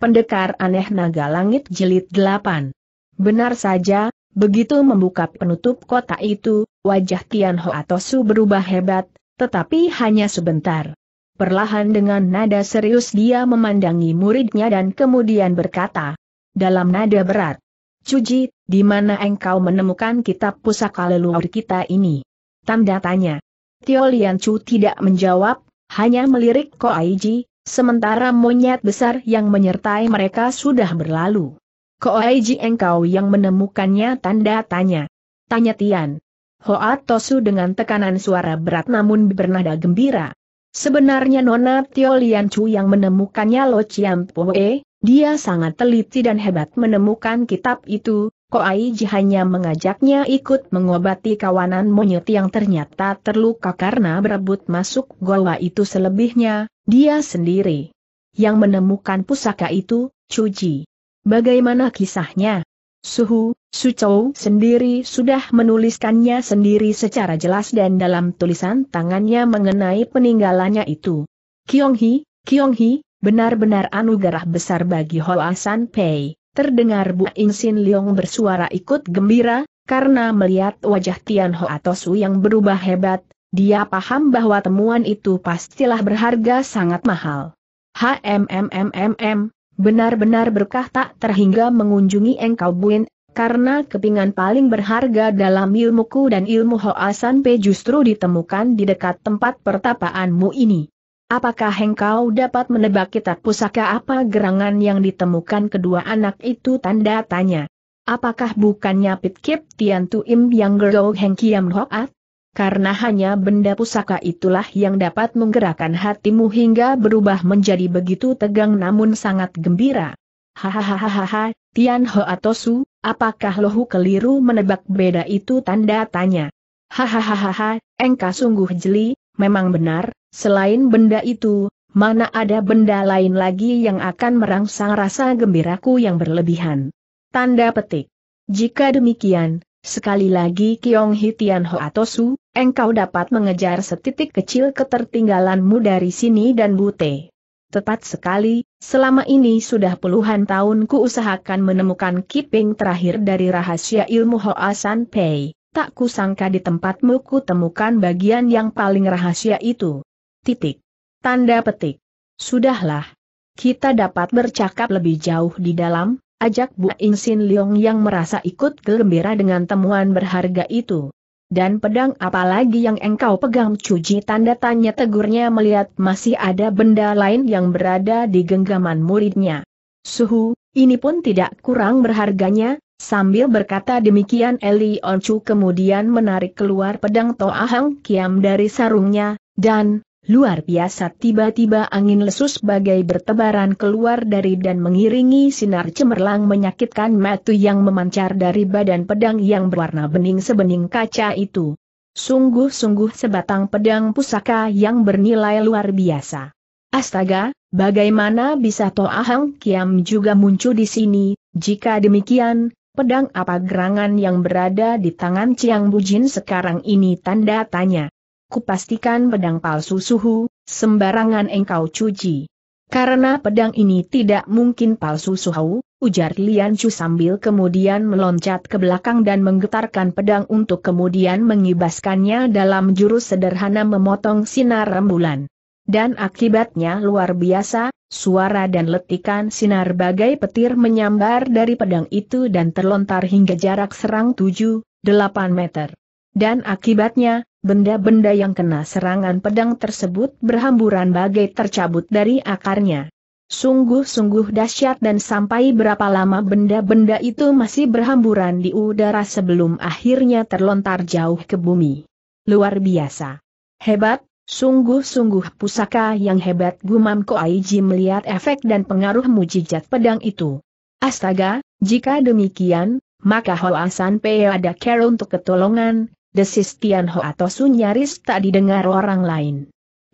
Pendekar aneh naga langit Jelit 8. Benar saja, begitu membuka penutup kota itu, wajah Tian Atosu berubah hebat, tetapi hanya sebentar. Perlahan dengan nada serius dia memandangi muridnya dan kemudian berkata, dalam nada berat, Cuji, di mana engkau menemukan kitab pusaka leluhur kita ini? Tanda tanya. Tio Lian Chu tidak menjawab, hanya melirik Ko Aiji, Sementara monyet besar yang menyertai mereka sudah berlalu. Koaiji engkau yang menemukannya tanda tanya. Tanya Tian. Hoa Tosu dengan tekanan suara berat namun bernada gembira. Sebenarnya Nona Tio Lian Chu yang menemukannya Lo Chiam Poe, dia sangat teliti dan hebat menemukan kitab itu, Koaiji hanya mengajaknya ikut mengobati kawanan monyet yang ternyata terluka karena berebut masuk goa itu selebihnya, dia sendiri yang menemukan pusaka itu, Cuji. Bagaimana kisahnya? Suhu, Sucou sendiri sudah menuliskannya sendiri secara jelas dan dalam tulisan tangannya mengenai peninggalannya itu. Kionghi, Kionghi, benar-benar anugerah besar bagi Hoa San Pei. Terdengar Bu Insin Leong bersuara ikut gembira, karena melihat wajah Tian Hoa Tosu yang berubah hebat, dia paham bahwa temuan itu pastilah berharga sangat mahal. HMMMMM, benar-benar berkah tak terhingga mengunjungi engkau Buin, karena kepingan paling berharga dalam ilmuku dan ilmu Hoasan P justru ditemukan di dekat tempat pertapaanmu ini. Apakah engkau dapat menebak kitab pusaka apa gerangan yang ditemukan kedua anak itu tanda tanya? Apakah bukannya Pitkip Tian Im yang Gerou Heng Kiam Hoat? karena hanya benda pusaka itulah yang dapat menggerakkan hatimu hingga berubah menjadi begitu tegang namun sangat gembira. Hahaha, Tian Ho Su, apakah lohu keliru menebak beda itu tanda tanya? Hahaha, engkau sungguh jeli, memang benar, selain benda itu, mana ada benda lain lagi yang akan merangsang rasa gembiraku yang berlebihan? Tanda petik. Jika demikian, Sekali lagi Kiong Hitian Su, engkau dapat mengejar setitik kecil ketertinggalanmu dari sini dan bute. Tepat sekali, selama ini sudah puluhan tahun ku usahakan menemukan kiping terakhir dari rahasia ilmu Hoasan Pei. Tak kusangka di tempatmu ku temukan bagian yang paling rahasia itu. Titik. Tanda petik. Sudahlah. Kita dapat bercakap lebih jauh di dalam, ajak Bu Insin Leong yang merasa ikut gembira dengan temuan berharga itu. Dan pedang apalagi yang engkau pegang cuci tanda tanya tegurnya melihat masih ada benda lain yang berada di genggaman muridnya. Suhu, ini pun tidak kurang berharganya, sambil berkata demikian Eli Onchu kemudian menarik keluar pedang Toa Hang Kiam dari sarungnya, dan, Luar biasa tiba-tiba angin lesus bagai bertebaran keluar dari dan mengiringi sinar cemerlang menyakitkan matu yang memancar dari badan pedang yang berwarna bening sebening kaca itu. Sungguh-sungguh sebatang pedang pusaka yang bernilai luar biasa. Astaga, bagaimana bisa Toahang Kiam juga muncul di sini, jika demikian, pedang apa gerangan yang berada di tangan Chiang Bujin sekarang ini tanda tanya kupastikan pedang palsu suhu, sembarangan engkau cuci. Karena pedang ini tidak mungkin palsu suhu, ujar Lian Chu sambil kemudian meloncat ke belakang dan menggetarkan pedang untuk kemudian mengibaskannya dalam jurus sederhana memotong sinar rembulan. Dan akibatnya luar biasa, suara dan letikan sinar bagai petir menyambar dari pedang itu dan terlontar hingga jarak serang 7, 8 meter. Dan akibatnya, Benda-benda yang kena serangan pedang tersebut berhamburan bagai tercabut dari akarnya. Sungguh-sungguh dahsyat dan sampai berapa lama benda-benda itu masih berhamburan di udara sebelum akhirnya terlontar jauh ke bumi. Luar biasa. Hebat, sungguh-sungguh pusaka yang hebat gumam Ko Aiji melihat efek dan pengaruh mujijat pedang itu. Astaga, jika demikian, maka Hoa San Pei ada care untuk ketolongan, desis Tian Ho Atosu nyaris tak didengar orang lain.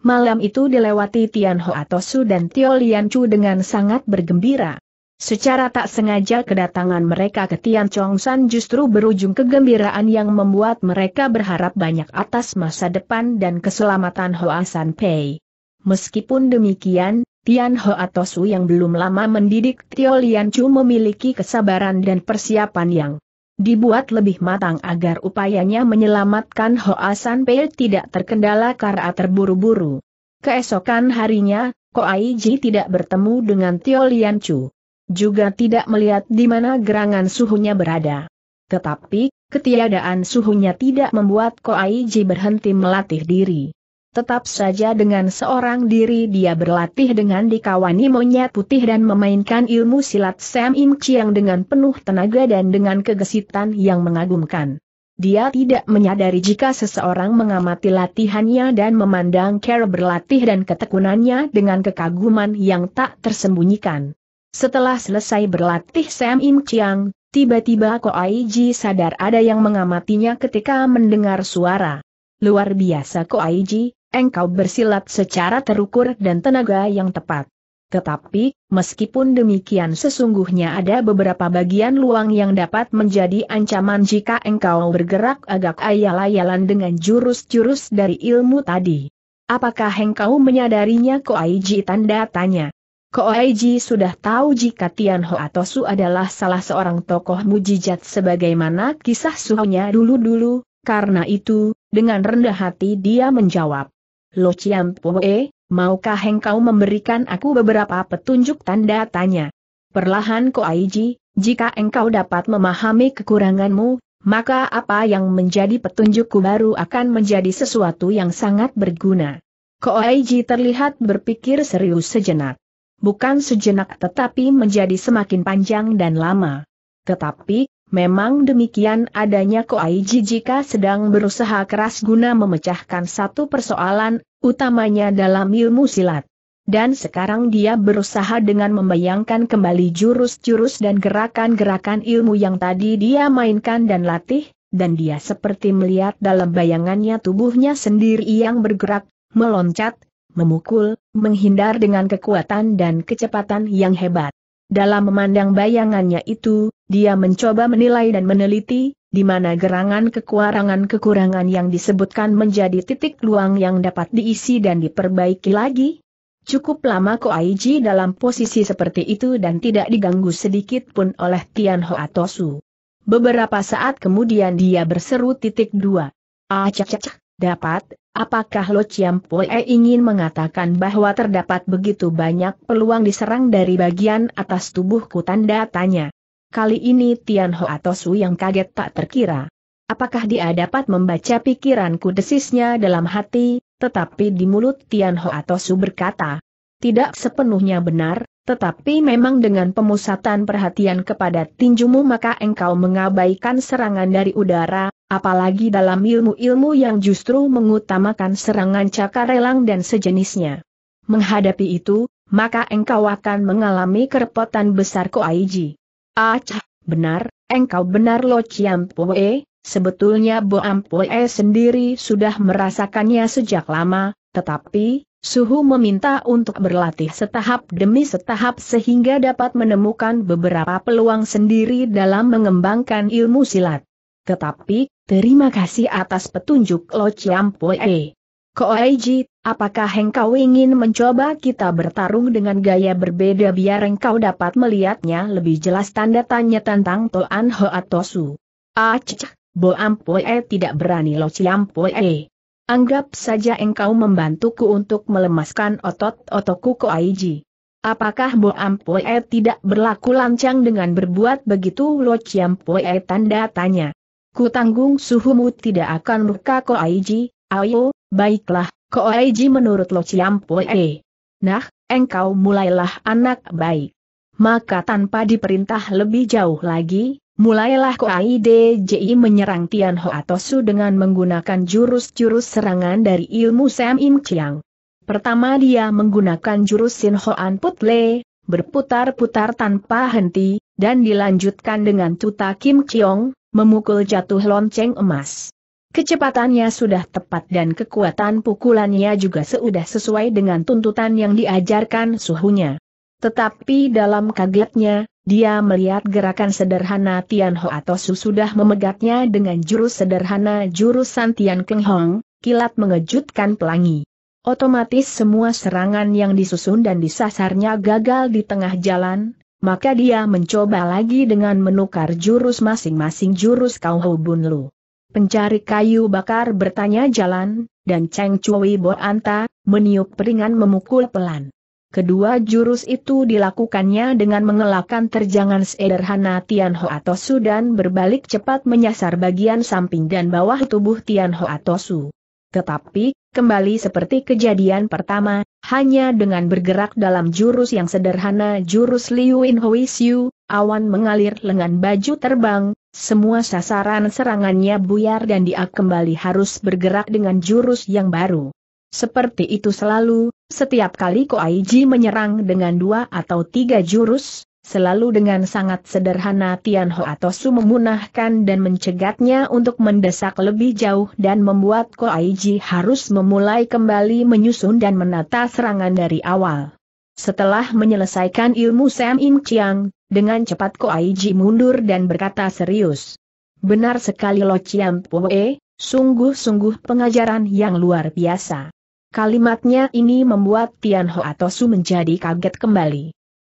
Malam itu dilewati Tian Ho Atosu dan Tio Lian Chu dengan sangat bergembira. Secara tak sengaja kedatangan mereka ke Tian Chong San justru berujung kegembiraan yang membuat mereka berharap banyak atas masa depan dan keselamatan Hoa San Pei. Meskipun demikian, Tian Ho Atosu yang belum lama mendidik Tio Lian Chu memiliki kesabaran dan persiapan yang dibuat lebih matang agar upayanya menyelamatkan Hoa San Pei tidak terkendala karena terburu-buru. Keesokan harinya, Ai Ji tidak bertemu dengan Tio Lian Chu. Juga tidak melihat di mana gerangan suhunya berada. Tetapi, ketiadaan suhunya tidak membuat Ai Ji berhenti melatih diri. Tetap saja dengan seorang diri dia berlatih dengan dikawani monyet putih dan memainkan ilmu silat Sam Im Chiang dengan penuh tenaga dan dengan kegesitan yang mengagumkan. Dia tidak menyadari jika seseorang mengamati latihannya dan memandang Care berlatih dan ketekunannya dengan kekaguman yang tak tersembunyikan. Setelah selesai berlatih Sam Im Chiang, tiba-tiba Koaiji sadar ada yang mengamatinya ketika mendengar suara. Luar biasa Ko Koaiji, engkau bersilat secara terukur dan tenaga yang tepat. Tetapi, meskipun demikian sesungguhnya ada beberapa bagian luang yang dapat menjadi ancaman jika engkau bergerak agak ayal-ayalan dengan jurus-jurus dari ilmu tadi. Apakah engkau menyadarinya Ko Koaiji tanda tanya? Ko Koaiji sudah tahu jika Tian Ho Su adalah salah seorang tokoh mujizat sebagaimana kisah suhunya dulu-dulu, karena itu, dengan rendah hati dia menjawab. Lo Chiam Poe, maukah engkau memberikan aku beberapa petunjuk tanda tanya? Perlahan Aiji, jika engkau dapat memahami kekuranganmu, maka apa yang menjadi petunjukku baru akan menjadi sesuatu yang sangat berguna. Aiji terlihat berpikir serius sejenak. Bukan sejenak tetapi menjadi semakin panjang dan lama. Tetapi, Memang demikian adanya Koaiji jika sedang berusaha keras guna memecahkan satu persoalan, utamanya dalam ilmu silat. Dan sekarang dia berusaha dengan membayangkan kembali jurus-jurus dan gerakan-gerakan ilmu yang tadi dia mainkan dan latih, dan dia seperti melihat dalam bayangannya tubuhnya sendiri yang bergerak, meloncat, memukul, menghindar dengan kekuatan dan kecepatan yang hebat. Dalam memandang bayangannya itu, dia mencoba menilai dan meneliti, di mana gerangan kekurangan-kekurangan yang disebutkan menjadi titik luang yang dapat diisi dan diperbaiki lagi. Cukup lama Ko Koaiji dalam posisi seperti itu dan tidak diganggu sedikit pun oleh Tian Ho Tosu. Beberapa saat kemudian dia berseru titik dua. Ah cak, dapat, Apakah Lo Chiam Poe ingin mengatakan bahwa terdapat begitu banyak peluang diserang dari bagian atas tubuhku tanda tanya? Kali ini Tian Ho Su yang kaget tak terkira. Apakah dia dapat membaca pikiranku desisnya dalam hati, tetapi di mulut Tian Ho Su berkata, tidak sepenuhnya benar, tetapi memang dengan pemusatan perhatian kepada tinjumu maka engkau mengabaikan serangan dari udara, apalagi dalam ilmu-ilmu yang justru mengutamakan serangan cakarelang dan sejenisnya. Menghadapi itu, maka engkau akan mengalami kerepotan besar Koaiji. Acah, benar, engkau benar Lo Chiampoe, sebetulnya Boampoe sendiri sudah merasakannya sejak lama, tetapi, Suhu meminta untuk berlatih setahap demi setahap sehingga dapat menemukan beberapa peluang sendiri dalam mengembangkan ilmu silat. Tetapi, terima kasih atas petunjuk Lo Poe. Koeji, apakah engkau ingin mencoba kita bertarung dengan gaya berbeda biar engkau dapat melihatnya lebih jelas tanda tanya tentang Toan Hoatosu? Ah, Boam Poe tidak berani Lo Poe. Anggap saja engkau membantuku untuk melemaskan otot-ototku ke Aiji. Apakah Bo Ampoe tidak berlaku lancang dengan berbuat begitu Lo Chiam tanda tanya. Ku tanggung suhumu tidak akan murka Ko Aiji, ayo, baiklah, Ko Aiji menurut Lo Chiam Nah, engkau mulailah anak baik. Maka tanpa diperintah lebih jauh lagi, Mulailah Ji menyerang Tian Su dengan menggunakan jurus-jurus serangan dari ilmu Sam Im Chiang. Pertama dia menggunakan jurus Sin Hoan Put berputar-putar tanpa henti, dan dilanjutkan dengan Tuta Kim Chiong, memukul jatuh lonceng emas. Kecepatannya sudah tepat dan kekuatan pukulannya juga sudah sesuai dengan tuntutan yang diajarkan suhunya. Tetapi dalam kagetnya, dia melihat gerakan sederhana Tian Ho atau Su sudah memegatnya dengan jurus sederhana jurusan Tian Keng Hong, kilat mengejutkan pelangi. Otomatis semua serangan yang disusun dan disasarnya gagal di tengah jalan, maka dia mencoba lagi dengan menukar jurus masing-masing jurus Kau Ho Bun Lu. Pencari kayu bakar bertanya jalan, dan Cheng Chui Bo Anta, meniup peringan memukul pelan. Kedua jurus itu dilakukannya dengan mengelakkan terjangan sederhana Tianho Atosu dan berbalik cepat menyasar bagian samping dan bawah tubuh Tianho Atosu. Tetapi, kembali seperti kejadian pertama, hanya dengan bergerak dalam jurus yang sederhana jurus Liu In Hui Xiu, awan mengalir lengan baju terbang, semua sasaran serangannya buyar dan dia kembali harus bergerak dengan jurus yang baru. Seperti itu selalu, setiap kali Ko Koaiji menyerang dengan dua atau tiga jurus, selalu dengan sangat sederhana Tian Ho Su memunahkan dan mencegatnya untuk mendesak lebih jauh dan membuat Ko Koaiji harus memulai kembali menyusun dan menata serangan dari awal. Setelah menyelesaikan ilmu Sam Im Chiang, dengan cepat Ko Koaiji mundur dan berkata serius. Benar sekali Lo Chiang Poe, sungguh-sungguh pengajaran yang luar biasa. Kalimatnya ini membuat Tian Ho Atosu menjadi kaget kembali.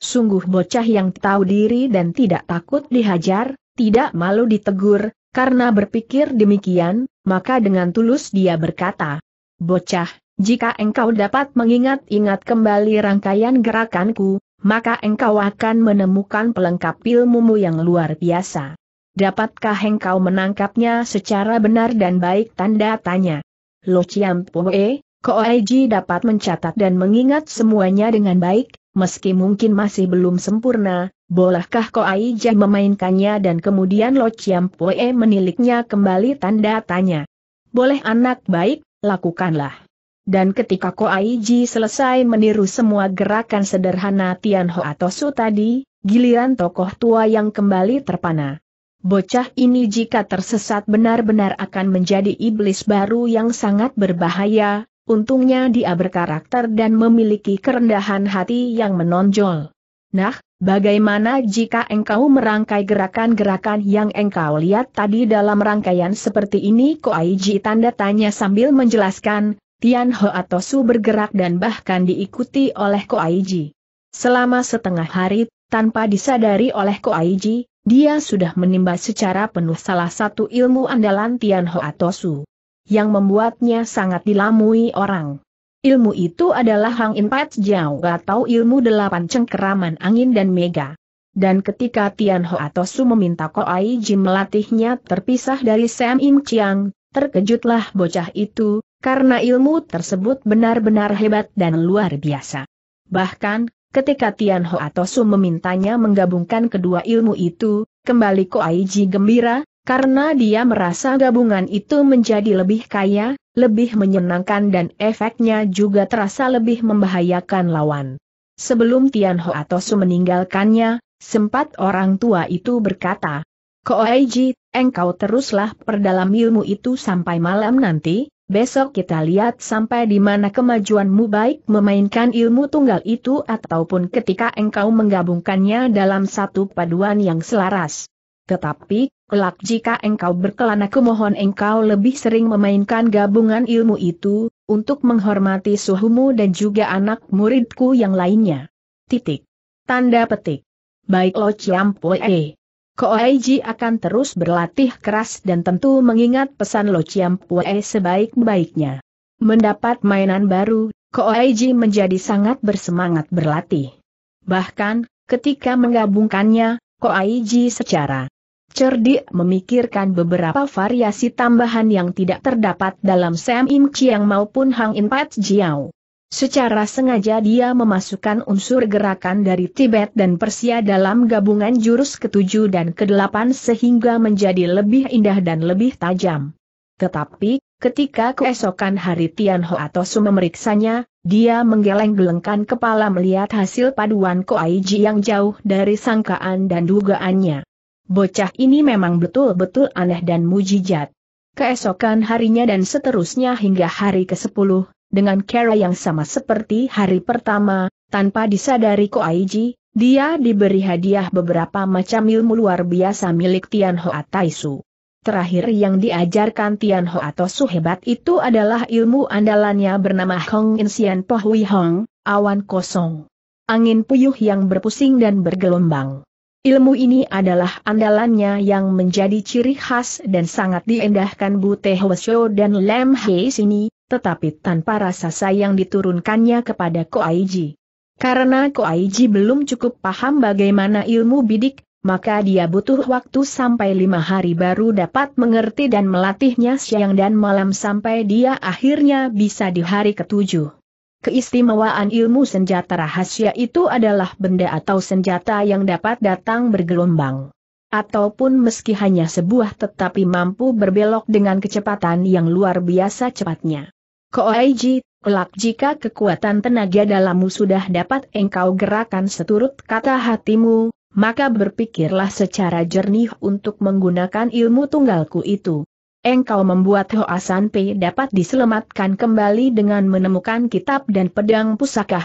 Sungguh bocah yang tahu diri dan tidak takut dihajar, tidak malu ditegur, karena berpikir demikian, maka dengan tulus dia berkata, Bocah, jika engkau dapat mengingat-ingat kembali rangkaian gerakanku, maka engkau akan menemukan pelengkap ilmumu yang luar biasa. Dapatkah engkau menangkapnya secara benar dan baik tanda tanya? Lo Chiam Poe, Koeji dapat mencatat dan mengingat semuanya dengan baik, meski mungkin masih belum sempurna, bolehkah Koeji memainkannya dan kemudian Lo Chiam Poe meniliknya kembali tanda tanya. Boleh anak baik, lakukanlah. Dan ketika Koeji selesai meniru semua gerakan sederhana Tian Ho atau Su tadi, giliran tokoh tua yang kembali terpana. Bocah ini jika tersesat benar-benar akan menjadi iblis baru yang sangat berbahaya, Untungnya dia berkarakter dan memiliki kerendahan hati yang menonjol. Nah, bagaimana jika engkau merangkai gerakan-gerakan yang engkau lihat tadi dalam rangkaian seperti ini Koaiji tanda tanya sambil menjelaskan, Tian Ho atau Su bergerak dan bahkan diikuti oleh Koaiji. Selama setengah hari, tanpa disadari oleh Koaiji, dia sudah menimba secara penuh salah satu ilmu andalan Tian Ho atau Su yang membuatnya sangat dilamui orang. Ilmu itu adalah Hang In jauh Jiao atau ilmu delapan cengkeraman angin dan mega. Dan ketika Tian atau Su meminta Ai Jim melatihnya terpisah dari Sam Im Chiang, terkejutlah bocah itu, karena ilmu tersebut benar-benar hebat dan luar biasa. Bahkan, ketika Tian atau Su memintanya menggabungkan kedua ilmu itu, kembali Ai Ji gembira, karena dia merasa gabungan itu menjadi lebih kaya, lebih menyenangkan dan efeknya juga terasa lebih membahayakan lawan. Sebelum Tian Ho Atosu meninggalkannya, sempat orang tua itu berkata, Koeji, engkau teruslah perdalam ilmu itu sampai malam nanti, besok kita lihat sampai di mana kemajuanmu baik memainkan ilmu tunggal itu ataupun ketika engkau menggabungkannya dalam satu paduan yang selaras. Tetapi, kelak jika engkau berkelana kumohon engkau lebih sering memainkan gabungan ilmu itu, untuk menghormati suhumu dan juga anak muridku yang lainnya. Titik. Tanda petik. Baik Lo Poe. Koaiji akan terus berlatih keras dan tentu mengingat pesan Lo Poe sebaik-baiknya. Mendapat mainan baru, Koaiji menjadi sangat bersemangat berlatih. Bahkan, ketika menggabungkannya, Koaiji secara cerdik memikirkan beberapa variasi tambahan yang tidak terdapat dalam Sam Im Chiang maupun Hang In Pat Jiao. Secara sengaja dia memasukkan unsur gerakan dari Tibet dan Persia dalam gabungan jurus ketujuh dan kedelapan sehingga menjadi lebih indah dan lebih tajam. Tetapi, ketika keesokan hari Tian Ho atau Su memeriksanya, dia menggeleng-gelengkan kepala melihat hasil paduan Koaiji yang jauh dari sangkaan dan dugaannya. Bocah ini memang betul-betul aneh dan mujijat. Keesokan harinya dan seterusnya hingga hari ke-10, dengan cara yang sama seperti hari pertama, tanpa disadari Ko Koaiji, dia diberi hadiah beberapa macam ilmu luar biasa milik Tian Hoa Taisu. Terakhir yang diajarkan Tian Hoa Su hebat itu adalah ilmu andalannya bernama Hong Insian Hui Hong, awan kosong. Angin puyuh yang berpusing dan bergelombang. Ilmu ini adalah andalannya yang menjadi ciri khas dan sangat diendahkan Bu Teh Hwasyo dan Lem Hei sini, tetapi tanpa rasa sayang diturunkannya kepada Ko Aiji. Karena Ko Aiji belum cukup paham bagaimana ilmu bidik, maka dia butuh waktu sampai lima hari baru dapat mengerti dan melatihnya siang dan malam sampai dia akhirnya bisa di hari ketujuh. Keistimewaan ilmu senjata rahasia itu adalah benda atau senjata yang dapat datang bergelombang. Ataupun meski hanya sebuah tetapi mampu berbelok dengan kecepatan yang luar biasa cepatnya. Koaiji, kelak jika kekuatan tenaga dalammu sudah dapat engkau gerakan seturut kata hatimu, maka berpikirlah secara jernih untuk menggunakan ilmu tunggalku itu engkau membuat Pei dapat diselamatkan kembali dengan menemukan kitab dan pedang pusaka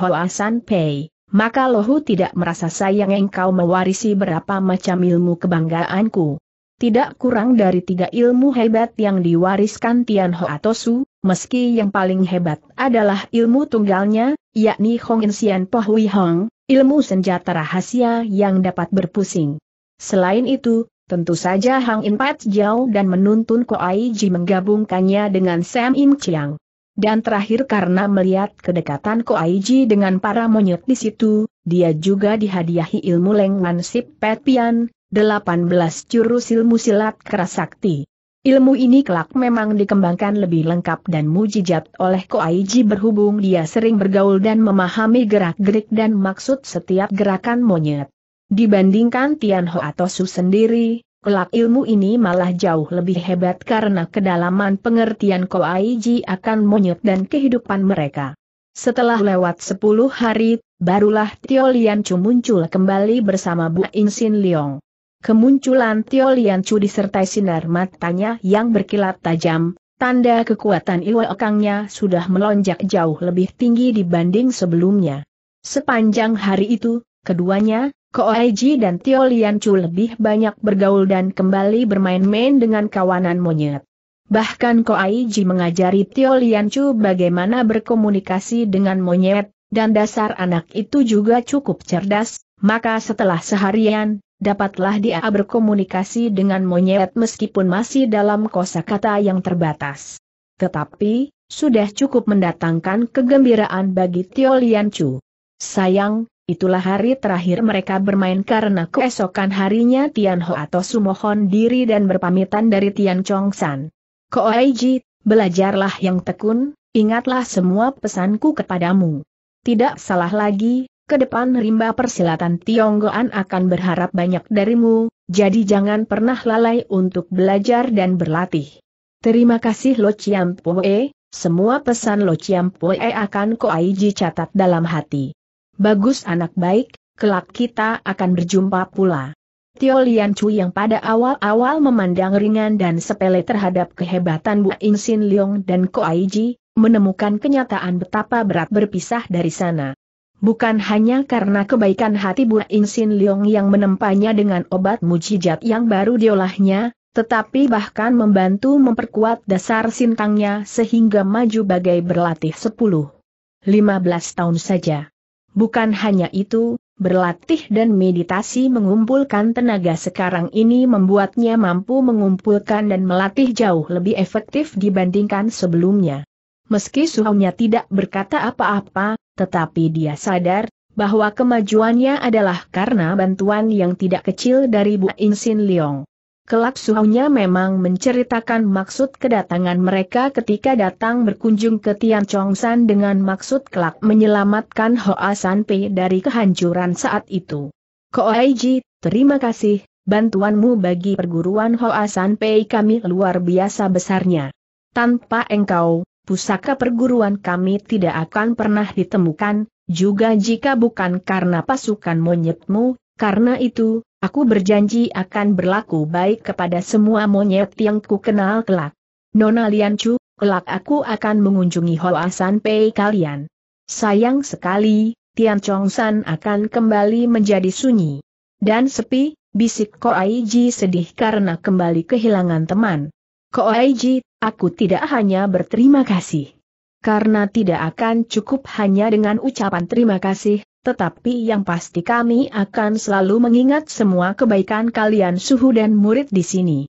Pei. Maka Lohu tidak merasa sayang engkau mewarisi berapa macam ilmu kebanggaanku. Tidak kurang dari tiga ilmu hebat yang diwariskan Tian Atosu. meski yang paling hebat adalah ilmu tunggalnya, yakni Hong Insian Pohui Hong, ilmu senjata rahasia yang dapat berpusing. Selain itu, Tentu saja Hang In Pat jauh dan menuntun Ai Ji menggabungkannya dengan Sam Im Chiang. Dan terakhir karena melihat kedekatan Ai Ji dengan para monyet di situ, dia juga dihadiahi ilmu lengan Sip Pet Pian, 18 jurus ilmu silat kerasakti. Ilmu ini kelak memang dikembangkan lebih lengkap dan mujijat oleh Ko Koaiji berhubung dia sering bergaul dan memahami gerak-gerik dan maksud setiap gerakan monyet. Dibandingkan Tian Ho atau Su sendiri, kelak ilmu ini malah jauh lebih hebat karena kedalaman pengertian Koaiji akan monyet dan kehidupan mereka. Setelah lewat 10 hari, barulah Tio Lian Chu muncul kembali bersama Bu Insin Leong. Kemunculan Tio Lian Chu disertai sinar matanya yang berkilat tajam, tanda kekuatan Iwa Okangnya sudah melonjak jauh lebih tinggi dibanding sebelumnya. Sepanjang hari itu, keduanya Koaiji dan Tio Lian Chu lebih banyak bergaul dan kembali bermain-main dengan kawanan monyet. Bahkan Koaiji mengajari Tio Lian Chu bagaimana berkomunikasi dengan monyet, dan dasar anak itu juga cukup cerdas, maka setelah seharian, dapatlah dia berkomunikasi dengan monyet meskipun masih dalam kosakata yang terbatas. Tetapi, sudah cukup mendatangkan kegembiraan bagi Tio Lian Chu. Sayang, Itulah hari terakhir mereka bermain karena keesokan harinya Tian Ho atau sumohon diri dan berpamitan dari Tian Chong San. Aiji, belajarlah yang tekun, ingatlah semua pesanku kepadamu. Tidak salah lagi, ke depan rimba persilatan Tionggoan akan berharap banyak darimu, jadi jangan pernah lalai untuk belajar dan berlatih. Terima kasih Lo Chiam Pue, semua pesan Lo Chiam Pue akan Aiji catat dalam hati. Bagus anak baik, kelak kita akan berjumpa pula. Tio Lian Chu yang pada awal-awal memandang ringan dan sepele terhadap kehebatan Bu In Sin Leong dan Ko Ji, menemukan kenyataan betapa berat berpisah dari sana. Bukan hanya karena kebaikan hati Bu In Sin Leong yang menempanya dengan obat mujijat yang baru diolahnya, tetapi bahkan membantu memperkuat dasar sintangnya sehingga maju bagai berlatih 10. 15 tahun saja. Bukan hanya itu, berlatih dan meditasi mengumpulkan tenaga sekarang ini membuatnya mampu mengumpulkan dan melatih jauh lebih efektif dibandingkan sebelumnya. Meski suhunya tidak berkata apa-apa, tetapi dia sadar bahwa kemajuannya adalah karena bantuan yang tidak kecil dari Bu Insin Leong. Kelak suhunya memang menceritakan maksud kedatangan mereka ketika datang berkunjung ke Tian Chongsan dengan maksud kelak menyelamatkan Hoa Sanpei dari kehancuran saat itu. Koaiji, terima kasih, bantuanmu bagi perguruan Hoa Sanpei kami luar biasa besarnya. Tanpa engkau, pusaka perguruan kami tidak akan pernah ditemukan, juga jika bukan karena pasukan monyetmu, karena itu, Aku berjanji akan berlaku baik kepada semua monyet yang ku kenal kelak. Nona Lian Chu, kelak aku akan mengunjungi Hoa San Pei kalian. Sayang sekali, Tian Chong San akan kembali menjadi sunyi. Dan sepi, bisik Ko Ai Ji sedih karena kembali kehilangan teman. Ko Ai Ji, aku tidak hanya berterima kasih. Karena tidak akan cukup hanya dengan ucapan terima kasih, tetapi yang pasti kami akan selalu mengingat semua kebaikan kalian suhu dan murid di sini.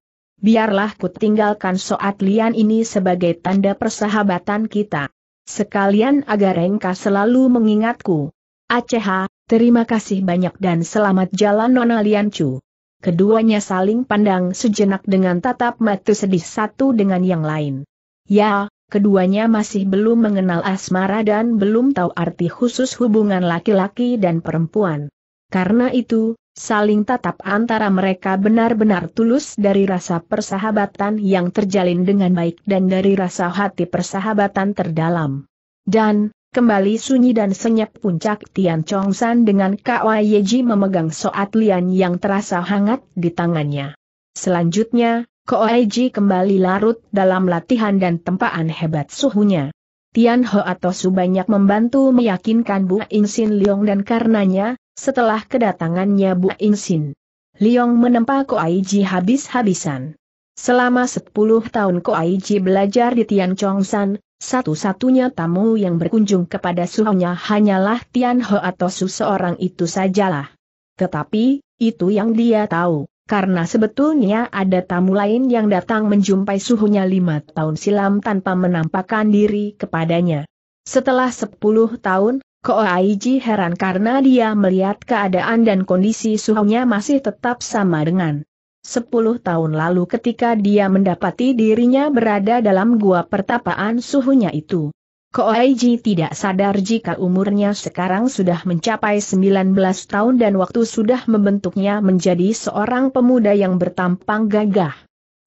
Biarlah ku tinggalkan soat lian ini sebagai tanda persahabatan kita. Sekalian agar engkau selalu mengingatku. Aceh, terima kasih banyak dan selamat jalan Nona Lian cu. Keduanya saling pandang sejenak dengan tatap mata sedih satu dengan yang lain. Ya, keduanya masih belum mengenal asmara dan belum tahu arti khusus hubungan laki-laki dan perempuan. Karena itu, saling tatap antara mereka benar-benar tulus dari rasa persahabatan yang terjalin dengan baik dan dari rasa hati persahabatan terdalam. Dan, kembali sunyi dan senyap puncak Tian Chongsan dengan Kwai Yeji memegang soat lian yang terasa hangat di tangannya. Selanjutnya, Koeji kembali larut dalam latihan dan tempaan hebat suhunya. Tian Ho Su banyak membantu meyakinkan Bu Insin Liong dan karenanya, setelah kedatangannya Bu Insin, Liong menempa Koaiji habis-habisan. Selama 10 tahun Koaiji belajar di Tian Chongsan, satu-satunya tamu yang berkunjung kepada suhunya hanyalah Tian Ho Su seorang itu sajalah. Tetapi, itu yang dia tahu karena sebetulnya ada tamu lain yang datang menjumpai suhunya lima tahun silam tanpa menampakkan diri kepadanya. Setelah sepuluh tahun, Koaiji heran karena dia melihat keadaan dan kondisi suhunya masih tetap sama dengan Sepuluh tahun lalu ketika dia mendapati dirinya berada dalam gua pertapaan suhunya itu. Koaiji tidak sadar jika umurnya sekarang sudah mencapai 19 tahun dan waktu sudah membentuknya menjadi seorang pemuda yang bertampang gagah.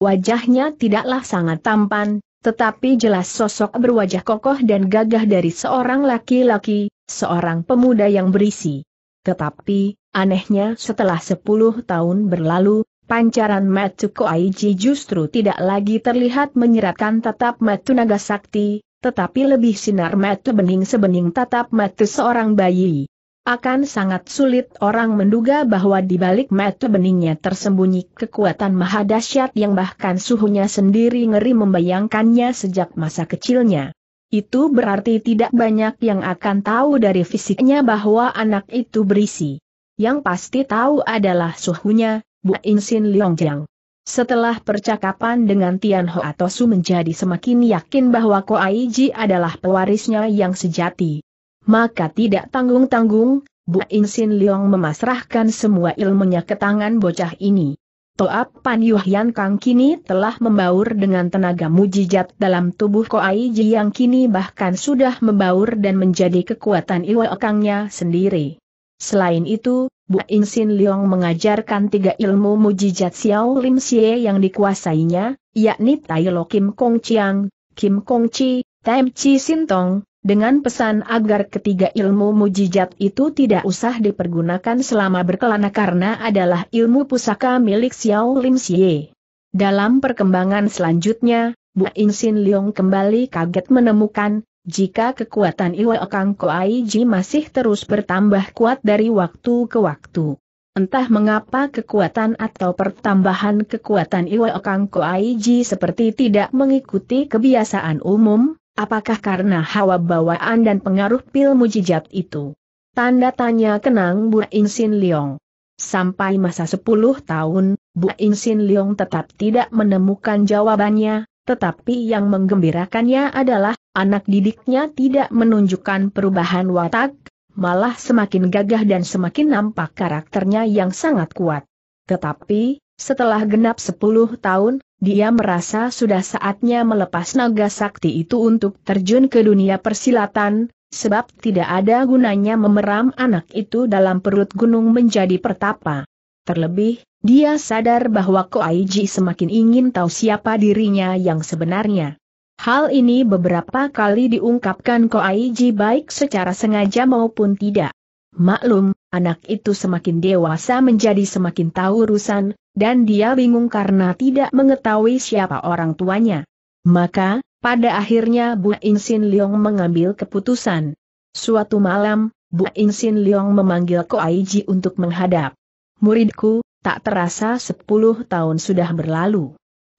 Wajahnya tidaklah sangat tampan, tetapi jelas sosok berwajah kokoh dan gagah dari seorang laki-laki, seorang pemuda yang berisi. Tetapi, anehnya setelah 10 tahun berlalu, pancaran Matsuko Koaiji justru tidak lagi terlihat menyeratkan tatap Matu Nagasakti, tetapi lebih sinar mata bening sebening tatap mata seorang bayi. Akan sangat sulit orang menduga bahwa di balik mata beningnya tersembunyi kekuatan mahadasyat yang bahkan suhunya sendiri ngeri membayangkannya sejak masa kecilnya. Itu berarti tidak banyak yang akan tahu dari fisiknya bahwa anak itu berisi. Yang pasti tahu adalah suhunya, Bu Insin Liongjiang. Setelah percakapan dengan Tian Ho Su menjadi semakin yakin bahwa Ko Ai Ji adalah pewarisnya yang sejati. Maka tidak tanggung-tanggung, Bu In Sin Leong memasrahkan semua ilmunya ke tangan bocah ini. Toap Pan Yuhian Kang kini telah membaur dengan tenaga mujijat dalam tubuh Ko Ai Ji yang kini bahkan sudah membaur dan menjadi kekuatan Iwa Kangnya sendiri. Selain itu, Bu Insin Leong mengajarkan tiga ilmu mujizat Xiao Lim Xie yang dikuasainya, yakni Tai Lo Kim Kong Chiang, Kim Kong Chi, Tem Chi Sintong, dengan pesan agar ketiga ilmu mujizat itu tidak usah dipergunakan selama berkelana karena adalah ilmu pusaka milik Xiao Lim Xie. Dalam perkembangan selanjutnya, Bu Insin Leong kembali kaget menemukan, jika kekuatan Iwa Kang Koaiji masih terus bertambah kuat dari waktu ke waktu. Entah mengapa kekuatan atau pertambahan kekuatan Iwa Kang Koaiji seperti tidak mengikuti kebiasaan umum, apakah karena hawa bawaan dan pengaruh pil mujijat itu? Tanda tanya kenang Bu Insin Leong. Sampai masa 10 tahun, Bu Insin Leong tetap tidak menemukan jawabannya, tetapi yang menggembirakannya adalah Anak didiknya tidak menunjukkan perubahan watak, malah semakin gagah dan semakin nampak karakternya yang sangat kuat. Tetapi, setelah genap 10 tahun, dia merasa sudah saatnya melepas naga sakti itu untuk terjun ke dunia persilatan, sebab tidak ada gunanya memeram anak itu dalam perut gunung menjadi pertapa. Terlebih, dia sadar bahwa Koaiji semakin ingin tahu siapa dirinya yang sebenarnya. Hal ini beberapa kali diungkapkan Ko Koaiji baik secara sengaja maupun tidak. Maklum, anak itu semakin dewasa menjadi semakin tahu urusan, dan dia bingung karena tidak mengetahui siapa orang tuanya. Maka, pada akhirnya Bu Insin Leong mengambil keputusan. Suatu malam, Bu Insin Leong memanggil Ko Koaiji untuk menghadap. Muridku, tak terasa 10 tahun sudah berlalu.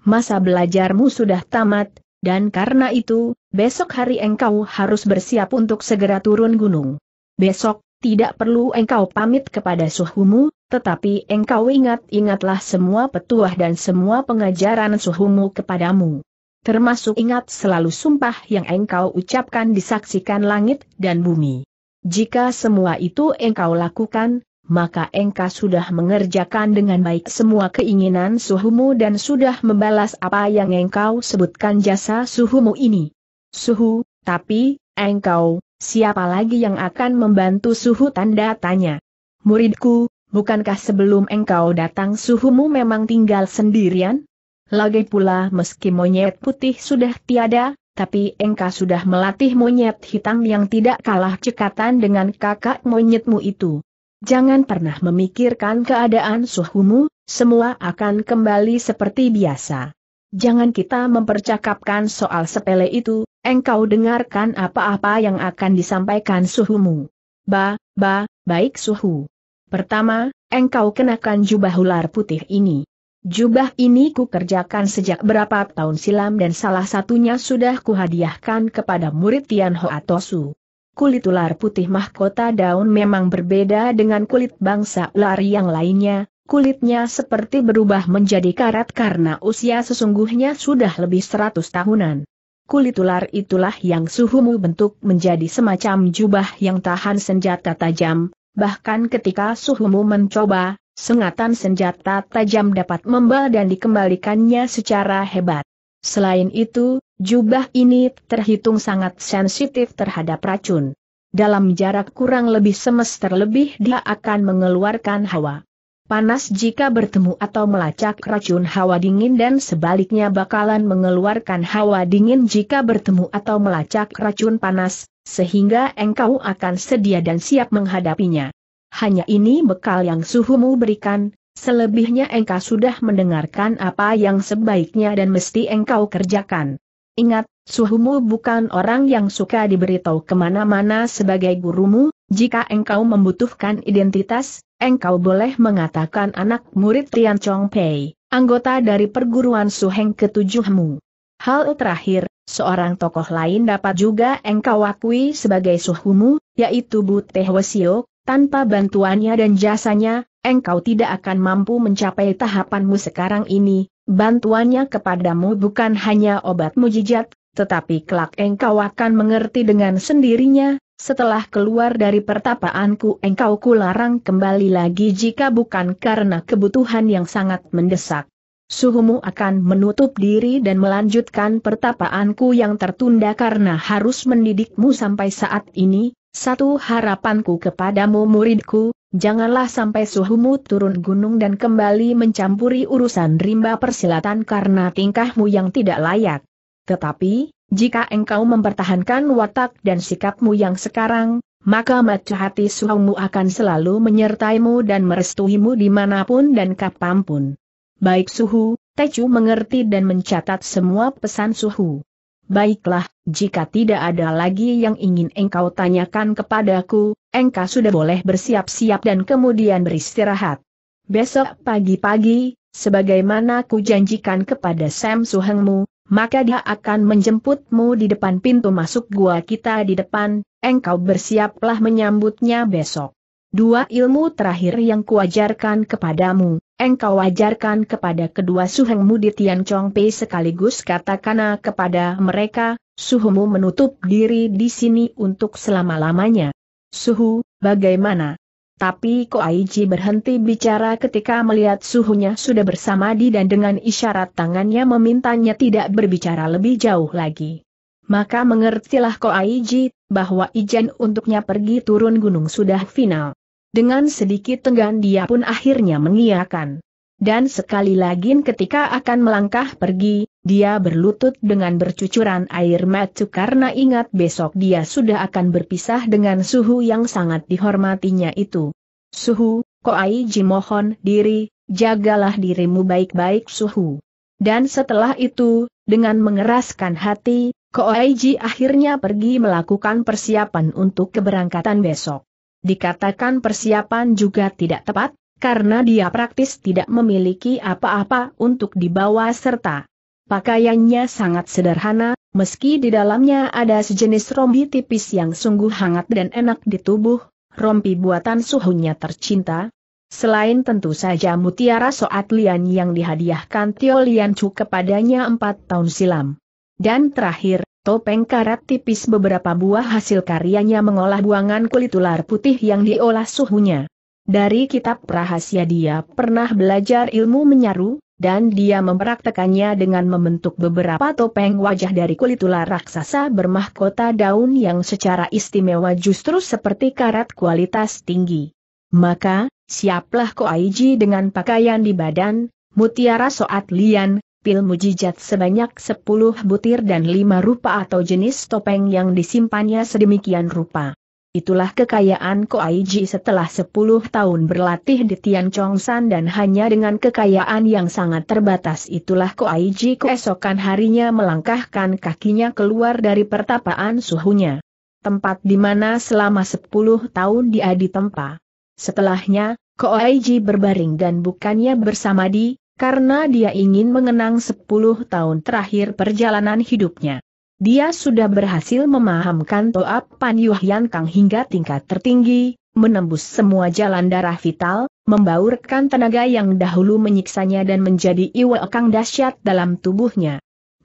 Masa belajarmu sudah tamat, dan karena itu, besok hari engkau harus bersiap untuk segera turun gunung. Besok, tidak perlu engkau pamit kepada suhumu, tetapi engkau ingat-ingatlah semua petuah dan semua pengajaran suhumu kepadamu. Termasuk ingat selalu sumpah yang engkau ucapkan disaksikan langit dan bumi. Jika semua itu engkau lakukan, maka engkau sudah mengerjakan dengan baik semua keinginan suhumu dan sudah membalas apa yang engkau sebutkan jasa suhumu ini. Suhu, tapi, engkau, siapa lagi yang akan membantu suhu tanda tanya. Muridku, bukankah sebelum engkau datang suhumu memang tinggal sendirian? Lagi pula meski monyet putih sudah tiada, tapi engkau sudah melatih monyet hitam yang tidak kalah cekatan dengan kakak monyetmu itu. Jangan pernah memikirkan keadaan suhumu, semua akan kembali seperti biasa. Jangan kita mempercakapkan soal sepele itu, engkau dengarkan apa-apa yang akan disampaikan suhumu. Ba, ba, baik suhu. Pertama, engkau kenakan jubah ular putih ini. Jubah ini ku kerjakan sejak berapa tahun silam dan salah satunya sudah kuhadiahkan kepada murid Tian Hoa Tosu kulit ular putih mahkota daun memang berbeda dengan kulit bangsa ular yang lainnya, kulitnya seperti berubah menjadi karat karena usia sesungguhnya sudah lebih 100 tahunan. Kulit ular itulah yang suhumu bentuk menjadi semacam jubah yang tahan senjata tajam, bahkan ketika suhumu mencoba, sengatan senjata tajam dapat membal dan dikembalikannya secara hebat. Selain itu, Jubah ini terhitung sangat sensitif terhadap racun. Dalam jarak kurang lebih semester lebih dia akan mengeluarkan hawa panas jika bertemu atau melacak racun hawa dingin dan sebaliknya bakalan mengeluarkan hawa dingin jika bertemu atau melacak racun panas, sehingga engkau akan sedia dan siap menghadapinya. Hanya ini bekal yang suhumu berikan, selebihnya engkau sudah mendengarkan apa yang sebaiknya dan mesti engkau kerjakan. Ingat, suhumu bukan orang yang suka diberitahu kemana-mana sebagai gurumu, jika engkau membutuhkan identitas, engkau boleh mengatakan anak murid Tian Chong Pei, anggota dari perguruan Suheng ketujuhmu. Hal terakhir, seorang tokoh lain dapat juga engkau akui sebagai suhumu, yaitu Bu Teh Wesio, tanpa bantuannya dan jasanya, engkau tidak akan mampu mencapai tahapanmu sekarang ini, bantuannya kepadamu bukan hanya obat mujizat, tetapi kelak engkau akan mengerti dengan sendirinya, setelah keluar dari pertapaanku engkau kularang kembali lagi jika bukan karena kebutuhan yang sangat mendesak. Suhumu akan menutup diri dan melanjutkan pertapaanku yang tertunda karena harus mendidikmu sampai saat ini, satu harapanku kepadamu muridku, Janganlah sampai suhumu turun gunung dan kembali mencampuri urusan rimba persilatan karena tingkahmu yang tidak layak. Tetapi, jika engkau mempertahankan watak dan sikapmu yang sekarang, maka mata hati suhumu akan selalu menyertaimu dan merestuimu dimanapun dan kapanpun. Baik suhu, Tecu mengerti dan mencatat semua pesan suhu. Baiklah, jika tidak ada lagi yang ingin engkau tanyakan kepadaku, engkau sudah boleh bersiap-siap dan kemudian beristirahat. Besok pagi-pagi, sebagaimana kujanjikan kepada Sam Suhengmu, maka dia akan menjemputmu di depan pintu masuk gua kita di depan, engkau bersiaplah menyambutnya besok. Dua ilmu terakhir yang kuajarkan kepadamu, engkau ajarkan kepada kedua suhengmu di Tian Chongpei sekaligus katakanlah kepada mereka, suhumu menutup diri di sini untuk selama-lamanya. Suhu, bagaimana? Tapi Koaiji berhenti bicara ketika melihat suhunya sudah bersama Di dan dengan isyarat tangannya memintanya tidak berbicara lebih jauh lagi. Maka mengertilah Koaiji bahwa ijen untuknya pergi turun gunung sudah final. Dengan sedikit tenggan dia pun akhirnya mengiyakan. Dan sekali lagi ketika akan melangkah pergi, dia berlutut dengan bercucuran air mata karena ingat besok dia sudah akan berpisah dengan suhu yang sangat dihormatinya itu. Suhu, Ko Aiji mohon diri, jagalah dirimu baik-baik suhu. Dan setelah itu, dengan mengeraskan hati, Ko Aiji akhirnya pergi melakukan persiapan untuk keberangkatan besok. Dikatakan persiapan juga tidak tepat, karena dia praktis tidak memiliki apa-apa untuk dibawa serta. Pakaiannya sangat sederhana, meski di dalamnya ada sejenis rompi tipis yang sungguh hangat dan enak di tubuh, rompi buatan suhunya tercinta. Selain tentu saja mutiara soat lian yang dihadiahkan Tio Lian Chu kepadanya empat tahun silam. Dan terakhir, topeng karat tipis beberapa buah hasil karyanya mengolah buangan kulit ular putih yang diolah suhunya. Dari kitab rahasia dia pernah belajar ilmu menyaru, dan dia mempraktekannya dengan membentuk beberapa topeng wajah dari kulit ular raksasa bermahkota daun yang secara istimewa justru seperti karat kualitas tinggi. Maka, siaplah Koaiji dengan pakaian di badan, mutiara soat lian, pil mujijat sebanyak 10 butir dan 5 rupa atau jenis topeng yang disimpannya sedemikian rupa. Itulah kekayaan Ko Koaiji setelah 10 tahun berlatih di Tian Chongsan dan hanya dengan kekayaan yang sangat terbatas itulah Ko Koaiji keesokan harinya melangkahkan kakinya keluar dari pertapaan suhunya. Tempat di mana selama 10 tahun dia ditempa. Setelahnya, Koaiji berbaring dan bukannya bersama di, karena dia ingin mengenang 10 tahun terakhir perjalanan hidupnya. Dia sudah berhasil memahamkan Toap Pan Yuhyan Kang hingga tingkat tertinggi, menembus semua jalan darah vital, membaurkan tenaga yang dahulu menyiksanya dan menjadi iwa kang dahsyat dalam tubuhnya.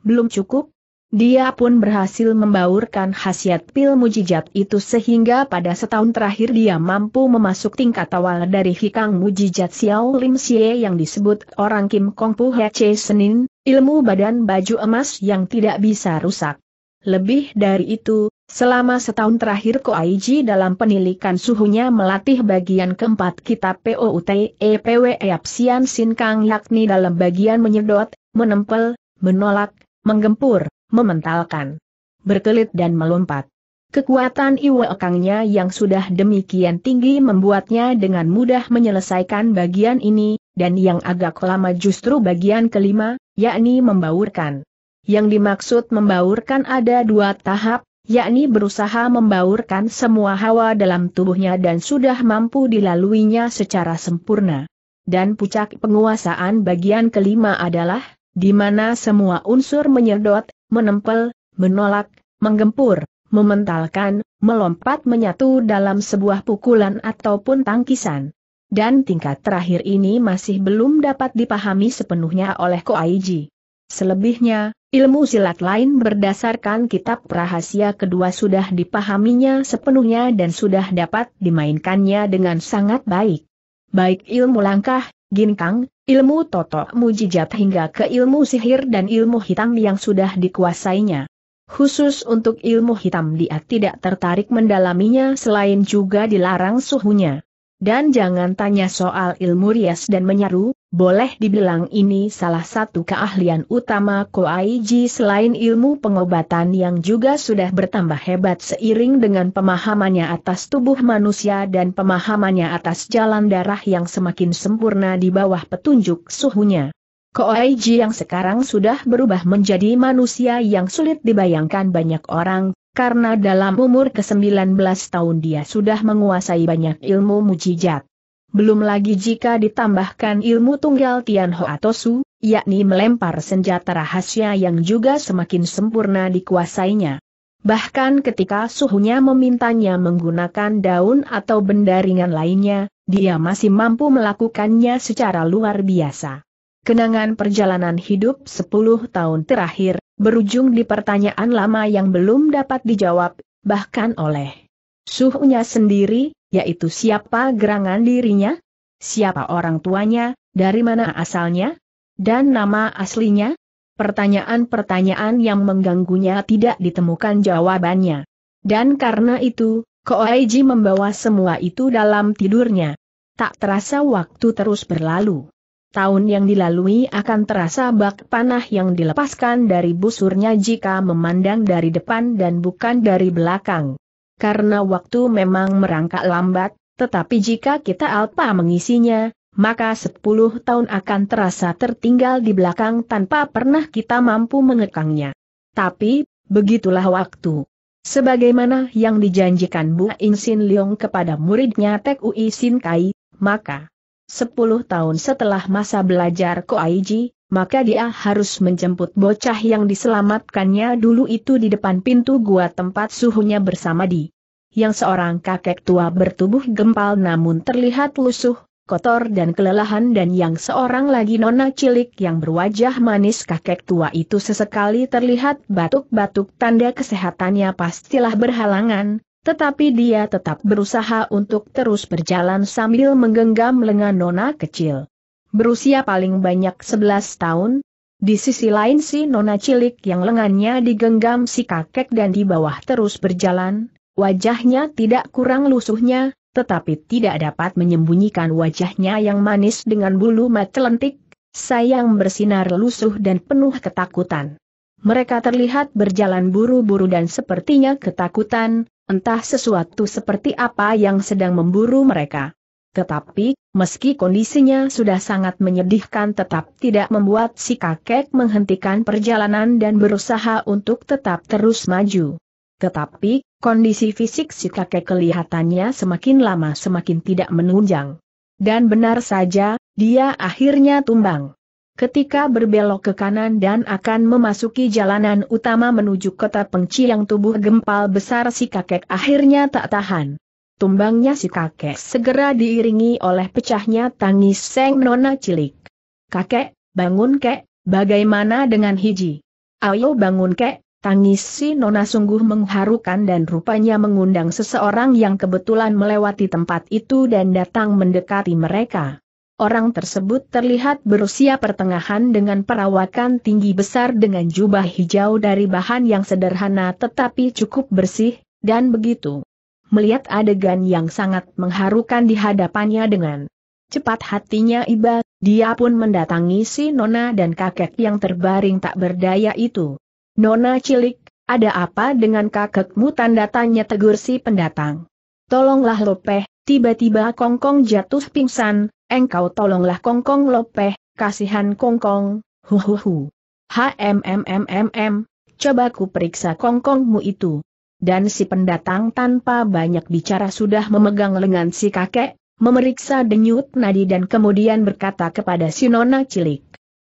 Belum cukup, dia pun berhasil membaurkan khasiat pil mujijat itu sehingga pada setahun terakhir dia mampu memasuk tingkat awal dari hikang mujijat Xiao Lim Xie yang disebut orang Kim Kong Pu He Che Senin, ilmu badan baju emas yang tidak bisa rusak. Lebih dari itu, selama setahun terakhir Ko Aiji dalam penilikan suhunya melatih bagian keempat kitab POUTE PWE Apsian Sin Kang yakni dalam bagian menyedot, menempel, menolak, menggempur, mementalkan, berkelit dan melompat. Kekuatan iwekangnya yang sudah demikian tinggi membuatnya dengan mudah menyelesaikan bagian ini, dan yang agak lama justru bagian kelima, yakni membaurkan. Yang dimaksud membaurkan ada dua tahap, yakni berusaha membaurkan semua hawa dalam tubuhnya dan sudah mampu dilaluinya secara sempurna. Dan puncak penguasaan bagian kelima adalah, di mana semua unsur menyedot, menempel, menolak, menggempur, mementalkan, melompat menyatu dalam sebuah pukulan ataupun tangkisan dan tingkat terakhir ini masih belum dapat dipahami sepenuhnya oleh Koaiji. Selebihnya, ilmu silat lain berdasarkan kitab rahasia kedua sudah dipahaminya sepenuhnya dan sudah dapat dimainkannya dengan sangat baik. Baik ilmu langkah, ginkang, ilmu toto, mujijat hingga ke ilmu sihir dan ilmu hitam yang sudah dikuasainya. Khusus untuk ilmu hitam dia tidak tertarik mendalaminya selain juga dilarang suhunya. Dan jangan tanya soal ilmu rias dan menyaru, boleh dibilang ini salah satu keahlian utama Koaiji selain ilmu pengobatan yang juga sudah bertambah hebat seiring dengan pemahamannya atas tubuh manusia dan pemahamannya atas jalan darah yang semakin sempurna di bawah petunjuk suhunya. Koaiji yang sekarang sudah berubah menjadi manusia yang sulit dibayangkan banyak orang, karena dalam umur ke-19 tahun dia sudah menguasai banyak ilmu mujijat. Belum lagi jika ditambahkan ilmu tunggal Tianho Su, yakni melempar senjata rahasia yang juga semakin sempurna dikuasainya. Bahkan ketika suhunya memintanya menggunakan daun atau benda ringan lainnya, dia masih mampu melakukannya secara luar biasa. Kenangan perjalanan hidup 10 tahun terakhir, berujung di pertanyaan lama yang belum dapat dijawab, bahkan oleh suhunya sendiri, yaitu siapa gerangan dirinya, siapa orang tuanya, dari mana asalnya, dan nama aslinya. Pertanyaan-pertanyaan yang mengganggunya tidak ditemukan jawabannya. Dan karena itu, Koaiji membawa semua itu dalam tidurnya. Tak terasa waktu terus berlalu tahun yang dilalui akan terasa bak panah yang dilepaskan dari busurnya jika memandang dari depan dan bukan dari belakang. Karena waktu memang merangkak lambat, tetapi jika kita alpa mengisinya, maka 10 tahun akan terasa tertinggal di belakang tanpa pernah kita mampu mengekangnya. Tapi, begitulah waktu. Sebagaimana yang dijanjikan Bu Insin Leong kepada muridnya Tek Ui Sin Kai, maka Sepuluh tahun setelah masa belajar Koaiji, maka dia harus menjemput bocah yang diselamatkannya dulu itu di depan pintu gua tempat suhunya bersama di. Yang seorang kakek tua bertubuh gempal namun terlihat lusuh, kotor dan kelelahan dan yang seorang lagi nona cilik yang berwajah manis kakek tua itu sesekali terlihat batuk-batuk tanda kesehatannya pastilah berhalangan, tetapi dia tetap berusaha untuk terus berjalan sambil menggenggam lengan Nona kecil. Berusia paling banyak 11 tahun, di sisi lain si nona cilik yang lengannya digenggam si kakek dan di bawah terus berjalan, wajahnya tidak kurang lusuhnya, tetapi tidak dapat menyembunyikan wajahnya yang manis dengan bulu mata lentik, sayang bersinar lusuh dan penuh ketakutan. Mereka terlihat berjalan buru-buru dan sepertinya ketakutan, entah sesuatu seperti apa yang sedang memburu mereka. Tetapi, meski kondisinya sudah sangat menyedihkan tetap tidak membuat si kakek menghentikan perjalanan dan berusaha untuk tetap terus maju. Tetapi, kondisi fisik si kakek kelihatannya semakin lama semakin tidak menunjang. Dan benar saja, dia akhirnya tumbang. Ketika berbelok ke kanan dan akan memasuki jalanan utama menuju kota Pengci yang tubuh gempal besar si kakek akhirnya tak tahan. Tumbangnya si kakek segera diiringi oleh pecahnya tangis seng nona cilik. Kakek, bangun kek, bagaimana dengan hiji? Ayo bangun kek, tangis si nona sungguh mengharukan dan rupanya mengundang seseorang yang kebetulan melewati tempat itu dan datang mendekati mereka. Orang tersebut terlihat berusia pertengahan dengan perawakan tinggi besar dengan jubah hijau dari bahan yang sederhana tetapi cukup bersih, dan begitu. Melihat adegan yang sangat mengharukan di hadapannya dengan cepat hatinya iba, dia pun mendatangi si Nona dan kakek yang terbaring tak berdaya itu. Nona cilik, ada apa dengan kakekmu tanda tanya tegur si pendatang. Tolonglah lopeh, tiba-tiba kongkong jatuh pingsan, engkau tolonglah kongkong lopeh, kasihan kongkong, huhuhu. HMMMMM, coba ku periksa kongkongmu itu. Dan si pendatang tanpa banyak bicara sudah memegang lengan si kakek, memeriksa denyut nadi dan kemudian berkata kepada si nona cilik.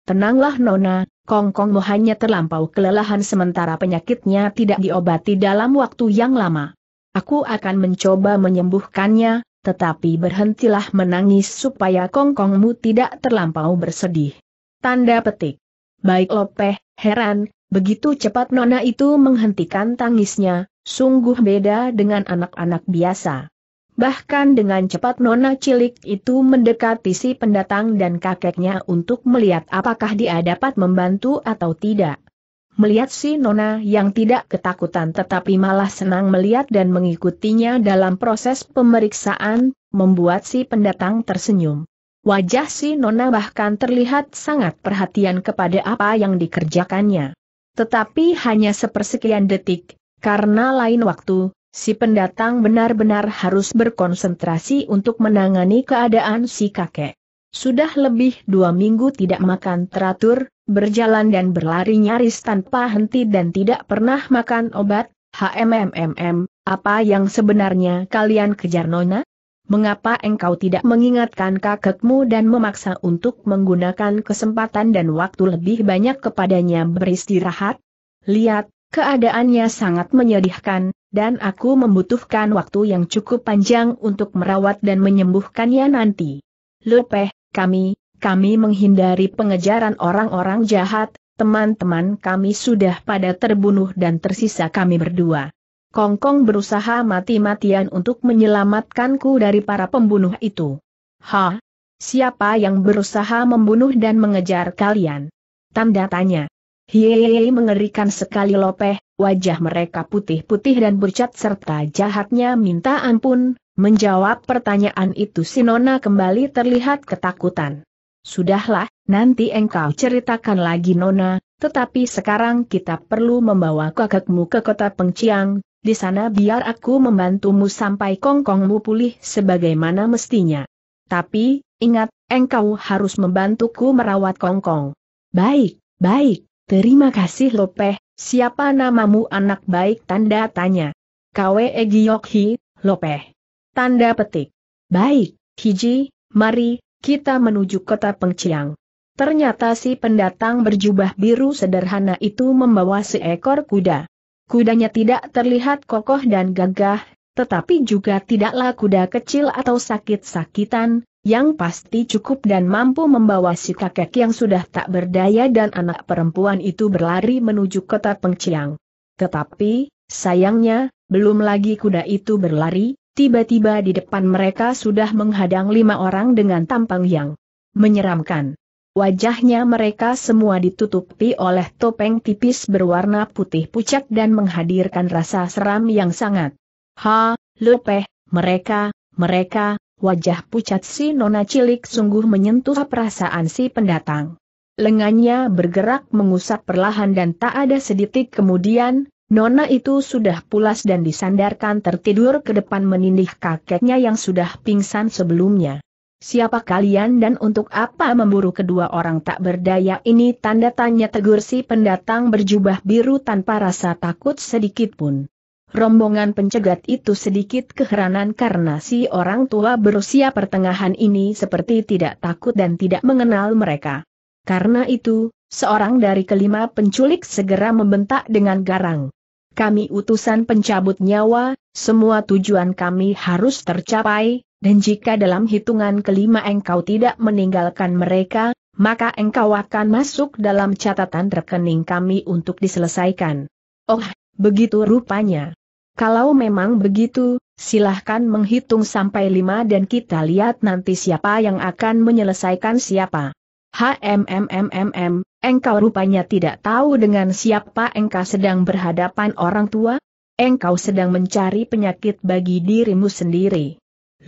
Tenanglah nona, kongkongmu hanya terlampau kelelahan sementara penyakitnya tidak diobati dalam waktu yang lama. Aku akan mencoba menyembuhkannya, tetapi berhentilah menangis supaya kongkongmu tidak terlampau bersedih. Tanda petik. Baik Lopeh, heran, begitu cepat Nona itu menghentikan tangisnya, sungguh beda dengan anak-anak biasa. Bahkan dengan cepat Nona cilik itu mendekati si pendatang dan kakeknya untuk melihat apakah dia dapat membantu atau tidak melihat si Nona yang tidak ketakutan tetapi malah senang melihat dan mengikutinya dalam proses pemeriksaan, membuat si pendatang tersenyum. Wajah si Nona bahkan terlihat sangat perhatian kepada apa yang dikerjakannya. Tetapi hanya sepersekian detik, karena lain waktu, si pendatang benar-benar harus berkonsentrasi untuk menangani keadaan si kakek. Sudah lebih dua minggu tidak makan teratur, berjalan dan berlari nyaris tanpa henti dan tidak pernah makan obat, HMMMM, apa yang sebenarnya kalian kejar Nona? Mengapa engkau tidak mengingatkan kakekmu dan memaksa untuk menggunakan kesempatan dan waktu lebih banyak kepadanya beristirahat? Lihat, keadaannya sangat menyedihkan, dan aku membutuhkan waktu yang cukup panjang untuk merawat dan menyembuhkannya nanti. Lepeh, kami, kami menghindari pengejaran orang-orang jahat, teman-teman kami sudah pada terbunuh dan tersisa kami berdua. Kongkong berusaha mati-matian untuk menyelamatkanku dari para pembunuh itu. Ha? Siapa yang berusaha membunuh dan mengejar kalian? Tanda tanya. Hihihi, mengerikan sekali lopeh, wajah mereka putih-putih dan bercat serta jahatnya minta ampun, Menjawab pertanyaan itu Sinona kembali terlihat ketakutan. Sudahlah, nanti engkau ceritakan lagi Nona, tetapi sekarang kita perlu membawa kakakmu ke kota Pengciang, di sana biar aku membantumu sampai kongkongmu pulih sebagaimana mestinya. Tapi, ingat, engkau harus membantuku merawat kongkong. Baik, baik, terima kasih Lopeh, siapa namamu anak baik tanda tanya. Kwe Egyokhi, Lopeh. Tanda petik. Baik, Hiji, mari, kita menuju kota Pengciang. Ternyata si pendatang berjubah biru sederhana itu membawa seekor kuda. Kudanya tidak terlihat kokoh dan gagah, tetapi juga tidaklah kuda kecil atau sakit-sakitan, yang pasti cukup dan mampu membawa si kakek yang sudah tak berdaya dan anak perempuan itu berlari menuju kota Pengciang. Tetapi, sayangnya, belum lagi kuda itu berlari, Tiba-tiba di depan mereka sudah menghadang lima orang dengan tampang yang menyeramkan. Wajahnya mereka semua ditutupi oleh topeng tipis berwarna putih pucat dan menghadirkan rasa seram yang sangat. Ha, lepeh, mereka, mereka, wajah pucat si nona cilik sungguh menyentuh perasaan si pendatang. Lengannya bergerak mengusap perlahan dan tak ada sedikit kemudian, Nona itu sudah pulas dan disandarkan tertidur ke depan menindih kakeknya yang sudah pingsan sebelumnya. Siapa kalian dan untuk apa memburu kedua orang tak berdaya ini tanda tanya tegur si pendatang berjubah biru tanpa rasa takut sedikit pun. Rombongan pencegat itu sedikit keheranan karena si orang tua berusia pertengahan ini seperti tidak takut dan tidak mengenal mereka. Karena itu, seorang dari kelima penculik segera membentak dengan garang kami utusan pencabut nyawa, semua tujuan kami harus tercapai, dan jika dalam hitungan kelima engkau tidak meninggalkan mereka, maka engkau akan masuk dalam catatan rekening kami untuk diselesaikan. Oh, begitu rupanya. Kalau memang begitu, silahkan menghitung sampai lima dan kita lihat nanti siapa yang akan menyelesaikan siapa. HMMMMM, engkau rupanya tidak tahu dengan siapa engkau sedang berhadapan orang tua? Engkau sedang mencari penyakit bagi dirimu sendiri.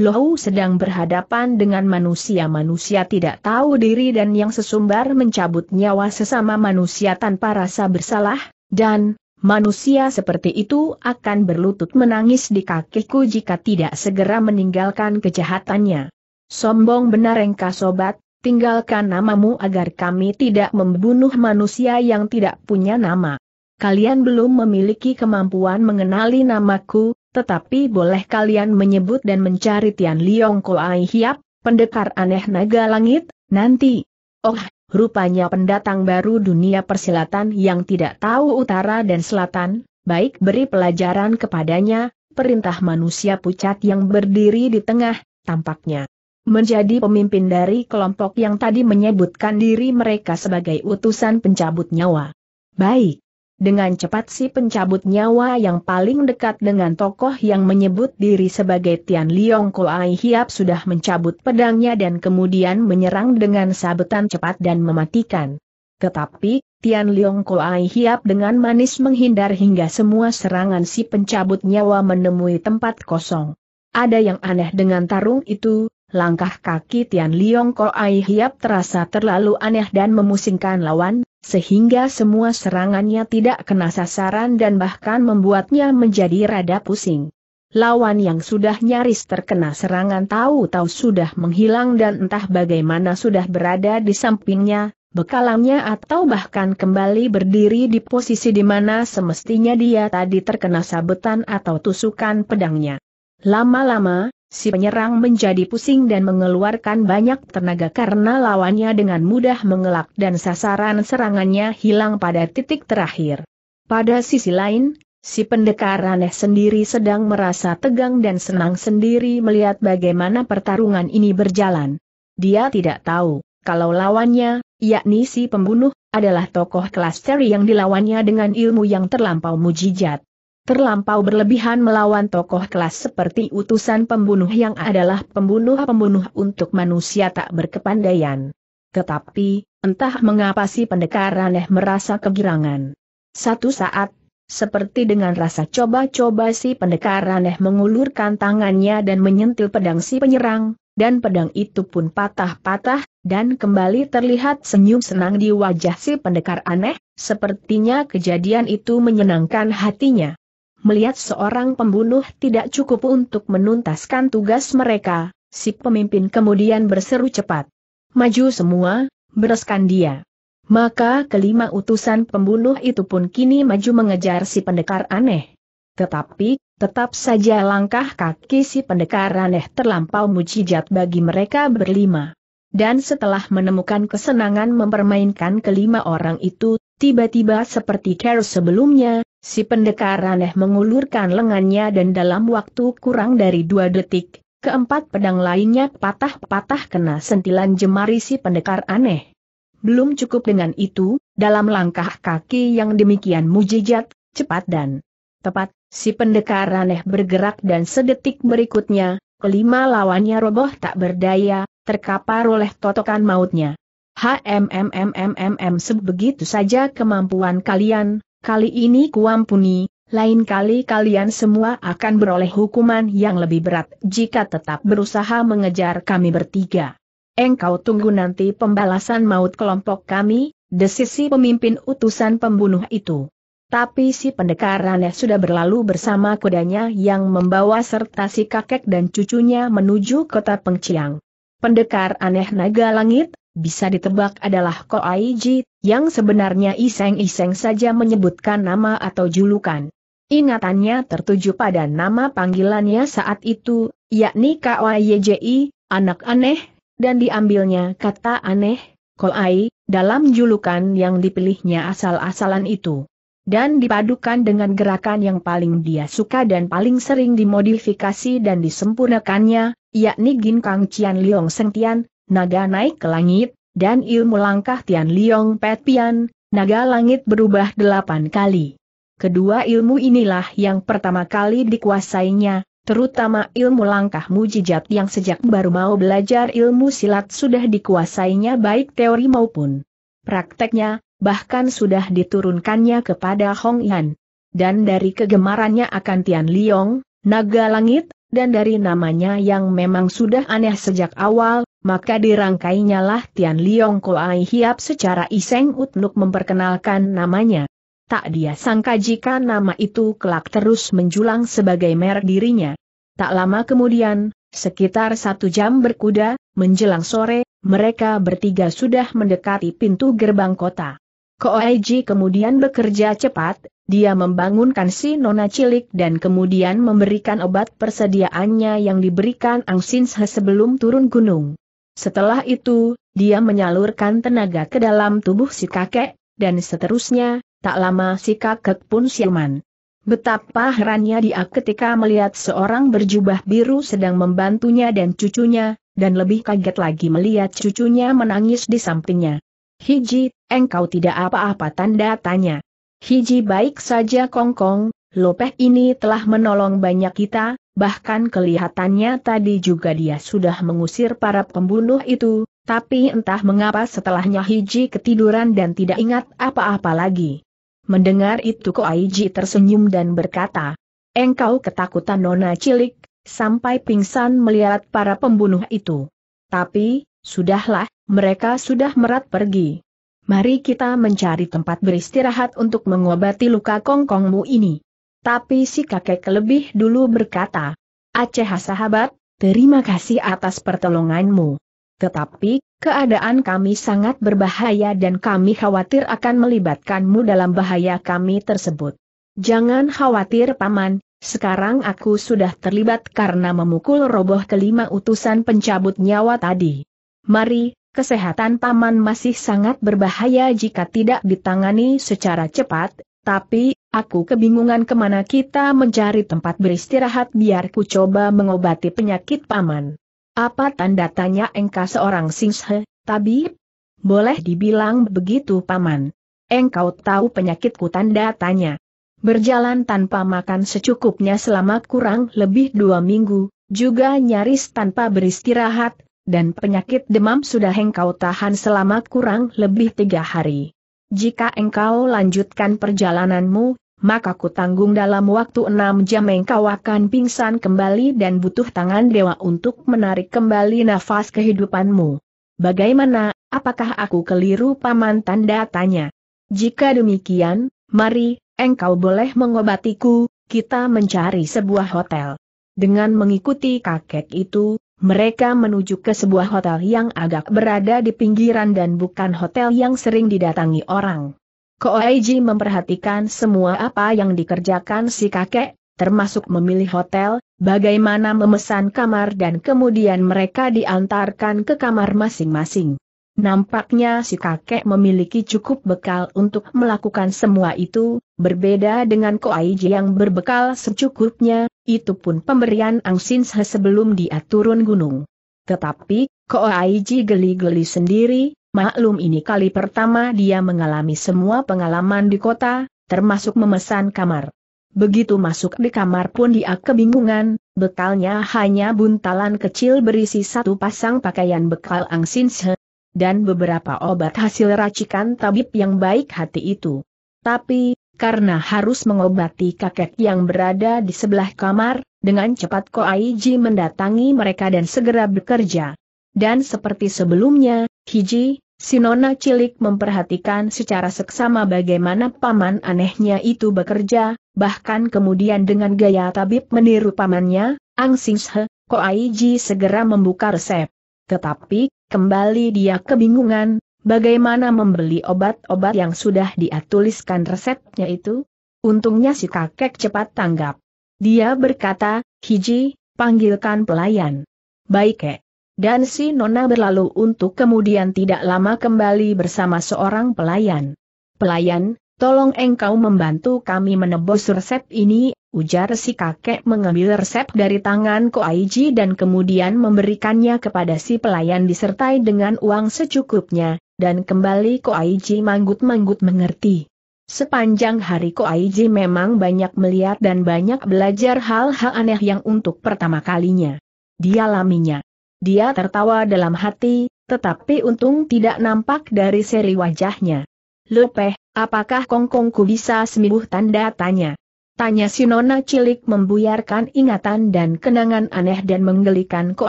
Lohu sedang berhadapan dengan manusia-manusia tidak tahu diri dan yang sesumbar mencabut nyawa sesama manusia tanpa rasa bersalah, dan manusia seperti itu akan berlutut menangis di kakiku jika tidak segera meninggalkan kejahatannya. Sombong benar engkau sobat, tinggalkan namamu agar kami tidak membunuh manusia yang tidak punya nama. Kalian belum memiliki kemampuan mengenali namaku, tetapi boleh kalian menyebut dan mencari Tian Liong Koai Hiap, pendekar aneh naga langit, nanti. Oh, rupanya pendatang baru dunia persilatan yang tidak tahu utara dan selatan, baik beri pelajaran kepadanya, perintah manusia pucat yang berdiri di tengah, tampaknya menjadi pemimpin dari kelompok yang tadi menyebutkan diri mereka sebagai utusan pencabut nyawa. Baik. Dengan cepat si pencabut nyawa yang paling dekat dengan tokoh yang menyebut diri sebagai Tian Liong Ai Hiap sudah mencabut pedangnya dan kemudian menyerang dengan sabetan cepat dan mematikan. Tetapi, Tian Liong Ai Hiap dengan manis menghindar hingga semua serangan si pencabut nyawa menemui tempat kosong. Ada yang aneh dengan tarung itu, langkah kaki Tian Liong Ko Ai Hiap terasa terlalu aneh dan memusingkan lawan, sehingga semua serangannya tidak kena sasaran dan bahkan membuatnya menjadi rada pusing. Lawan yang sudah nyaris terkena serangan tahu-tahu sudah menghilang dan entah bagaimana sudah berada di sampingnya, bekalannya atau bahkan kembali berdiri di posisi di mana semestinya dia tadi terkena sabetan atau tusukan pedangnya. Lama-lama, Si penyerang menjadi pusing dan mengeluarkan banyak tenaga karena lawannya dengan mudah mengelak dan sasaran serangannya hilang pada titik terakhir. Pada sisi lain, si pendekar aneh sendiri sedang merasa tegang dan senang sendiri melihat bagaimana pertarungan ini berjalan. Dia tidak tahu, kalau lawannya, yakni si pembunuh, adalah tokoh klaster yang dilawannya dengan ilmu yang terlampau mujijat terlampau berlebihan melawan tokoh kelas seperti utusan pembunuh yang adalah pembunuh-pembunuh untuk manusia tak berkepandaian. Tetapi, entah mengapa si pendekar aneh merasa kegirangan. Satu saat, seperti dengan rasa coba-coba si pendekar aneh mengulurkan tangannya dan menyentil pedang si penyerang, dan pedang itu pun patah-patah, dan kembali terlihat senyum senang di wajah si pendekar aneh, sepertinya kejadian itu menyenangkan hatinya melihat seorang pembunuh tidak cukup untuk menuntaskan tugas mereka, si pemimpin kemudian berseru cepat. Maju semua, bereskan dia. Maka kelima utusan pembunuh itu pun kini maju mengejar si pendekar aneh. Tetapi, tetap saja langkah kaki si pendekar aneh terlampau mujijat bagi mereka berlima dan setelah menemukan kesenangan mempermainkan kelima orang itu, tiba-tiba seperti Carol sebelumnya, si pendekar aneh mengulurkan lengannya dan dalam waktu kurang dari dua detik, keempat pedang lainnya patah-patah kena sentilan jemari si pendekar aneh. Belum cukup dengan itu, dalam langkah kaki yang demikian mujijat, cepat dan tepat, si pendekar aneh bergerak dan sedetik berikutnya, Kelima lawannya roboh tak berdaya, terkapar oleh totokan mautnya. HMMMMMM sebegitu saja kemampuan kalian, kali ini kuampuni, lain kali kalian semua akan beroleh hukuman yang lebih berat jika tetap berusaha mengejar kami bertiga. Engkau tunggu nanti pembalasan maut kelompok kami, desisi pemimpin utusan pembunuh itu. Tapi si pendekar aneh sudah berlalu bersama kudanya yang membawa serta si kakek dan cucunya menuju kota Pengciang. Pendekar aneh naga langit, bisa ditebak adalah Koaiji, yang sebenarnya iseng-iseng saja menyebutkan nama atau julukan. Ingatannya tertuju pada nama panggilannya saat itu, yakni Koaiji, anak aneh, dan diambilnya kata aneh, Koai, dalam julukan yang dipilihnya asal-asalan itu dan dipadukan dengan gerakan yang paling dia suka dan paling sering dimodifikasi dan disempurnakannya, yakni gin kang Cian Liong Tian, naga naik ke langit, dan ilmu langkah Tian Liong Pet Pian, naga langit berubah delapan kali. Kedua ilmu inilah yang pertama kali dikuasainya, terutama ilmu langkah mujijat yang sejak baru mau belajar ilmu silat sudah dikuasainya baik teori maupun prakteknya, bahkan sudah diturunkannya kepada Hong Yan. Dan dari kegemarannya akan Tian Liong, naga langit, dan dari namanya yang memang sudah aneh sejak awal, maka dirangkainya lah Tian Liong Koai Hiap secara iseng untuk memperkenalkan namanya. Tak dia sangka jika nama itu kelak terus menjulang sebagai merek dirinya. Tak lama kemudian, sekitar satu jam berkuda, menjelang sore, mereka bertiga sudah mendekati pintu gerbang kota. Koeji kemudian bekerja cepat, dia membangunkan si nona cilik dan kemudian memberikan obat persediaannya yang diberikan Ang Sinshe sebelum turun gunung. Setelah itu, dia menyalurkan tenaga ke dalam tubuh si kakek, dan seterusnya, tak lama si kakek pun siuman. Betapa herannya dia ketika melihat seorang berjubah biru sedang membantunya dan cucunya, dan lebih kaget lagi melihat cucunya menangis di sampingnya. Hiji, engkau tidak apa-apa tanda tanya. Hiji baik saja kongkong, Lopeh ini telah menolong banyak kita, bahkan kelihatannya tadi juga dia sudah mengusir para pembunuh itu, tapi entah mengapa setelahnya Hiji ketiduran dan tidak ingat apa-apa lagi. Mendengar itu Ko Aiji tersenyum dan berkata, Engkau ketakutan nona cilik, sampai pingsan melihat para pembunuh itu. Tapi, sudahlah, mereka sudah merat pergi. Mari kita mencari tempat beristirahat untuk mengobati luka kongkongmu ini. Tapi si kakek lebih dulu berkata, Aceh sahabat, terima kasih atas pertolonganmu. Tetapi, keadaan kami sangat berbahaya dan kami khawatir akan melibatkanmu dalam bahaya kami tersebut. Jangan khawatir paman, sekarang aku sudah terlibat karena memukul roboh kelima utusan pencabut nyawa tadi. Mari, Kesehatan Paman masih sangat berbahaya jika tidak ditangani secara cepat, tapi, aku kebingungan kemana kita mencari tempat beristirahat biar ku coba mengobati penyakit Paman. Apa tanda tanya engkau seorang singshe, tabib? Boleh dibilang begitu Paman. Engkau tahu penyakitku tanda tanya. Berjalan tanpa makan secukupnya selama kurang lebih dua minggu, juga nyaris tanpa beristirahat, dan penyakit demam sudah engkau tahan selama kurang lebih tiga hari. Jika engkau lanjutkan perjalananmu, maka ku tanggung dalam waktu enam jam engkau akan pingsan kembali dan butuh tangan dewa untuk menarik kembali nafas kehidupanmu. Bagaimana, apakah aku keliru paman tanda tanya? Jika demikian, mari, engkau boleh mengobatiku, kita mencari sebuah hotel. Dengan mengikuti kakek itu, mereka menuju ke sebuah hotel yang agak berada di pinggiran dan bukan hotel yang sering didatangi orang. Koeji memperhatikan semua apa yang dikerjakan si kakek, termasuk memilih hotel, bagaimana memesan kamar dan kemudian mereka diantarkan ke kamar masing-masing. Nampaknya si kakek memiliki cukup bekal untuk melakukan semua itu, berbeda dengan Ko Koaiji yang berbekal secukupnya, itu pun pemberian Ang Angsin sebelum dia turun gunung. Tetapi, Ko Koaiji geli-geli sendiri, maklum ini kali pertama dia mengalami semua pengalaman di kota, termasuk memesan kamar. Begitu masuk di kamar pun dia kebingungan, bekalnya hanya buntalan kecil berisi satu pasang pakaian bekal Ang Sinse, dan beberapa obat hasil racikan tabib yang baik hati itu. Tapi, karena harus mengobati kakek yang berada di sebelah kamar, dengan cepat Ko Koaiji mendatangi mereka dan segera bekerja. Dan seperti sebelumnya, Hiji, si nona cilik memperhatikan secara seksama bagaimana paman anehnya itu bekerja, bahkan kemudian dengan gaya tabib meniru pamannya, Ang Ko Koaiji segera membuka resep. Tetapi, kembali dia kebingungan, bagaimana membeli obat-obat yang sudah dia tuliskan resepnya itu? Untungnya si kakek cepat tanggap. Dia berkata, Hiji, panggilkan pelayan. Baik kek. Dan si Nona berlalu untuk kemudian tidak lama kembali bersama seorang pelayan. Pelayan, tolong engkau membantu kami menebus resep ini, ujar si kakek mengambil resep dari tangan Ko Koaiji dan kemudian memberikannya kepada si pelayan disertai dengan uang secukupnya, dan kembali Ko Koaiji manggut-manggut mengerti. Sepanjang hari Ko Koaiji memang banyak melihat dan banyak belajar hal-hal aneh yang untuk pertama kalinya. Dia laminya. Dia tertawa dalam hati, tetapi untung tidak nampak dari seri wajahnya. Lepeh, apakah kongkongku bisa sembuh tanda tanya? Tanya si nona cilik membuyarkan ingatan dan kenangan aneh dan menggelikan Ko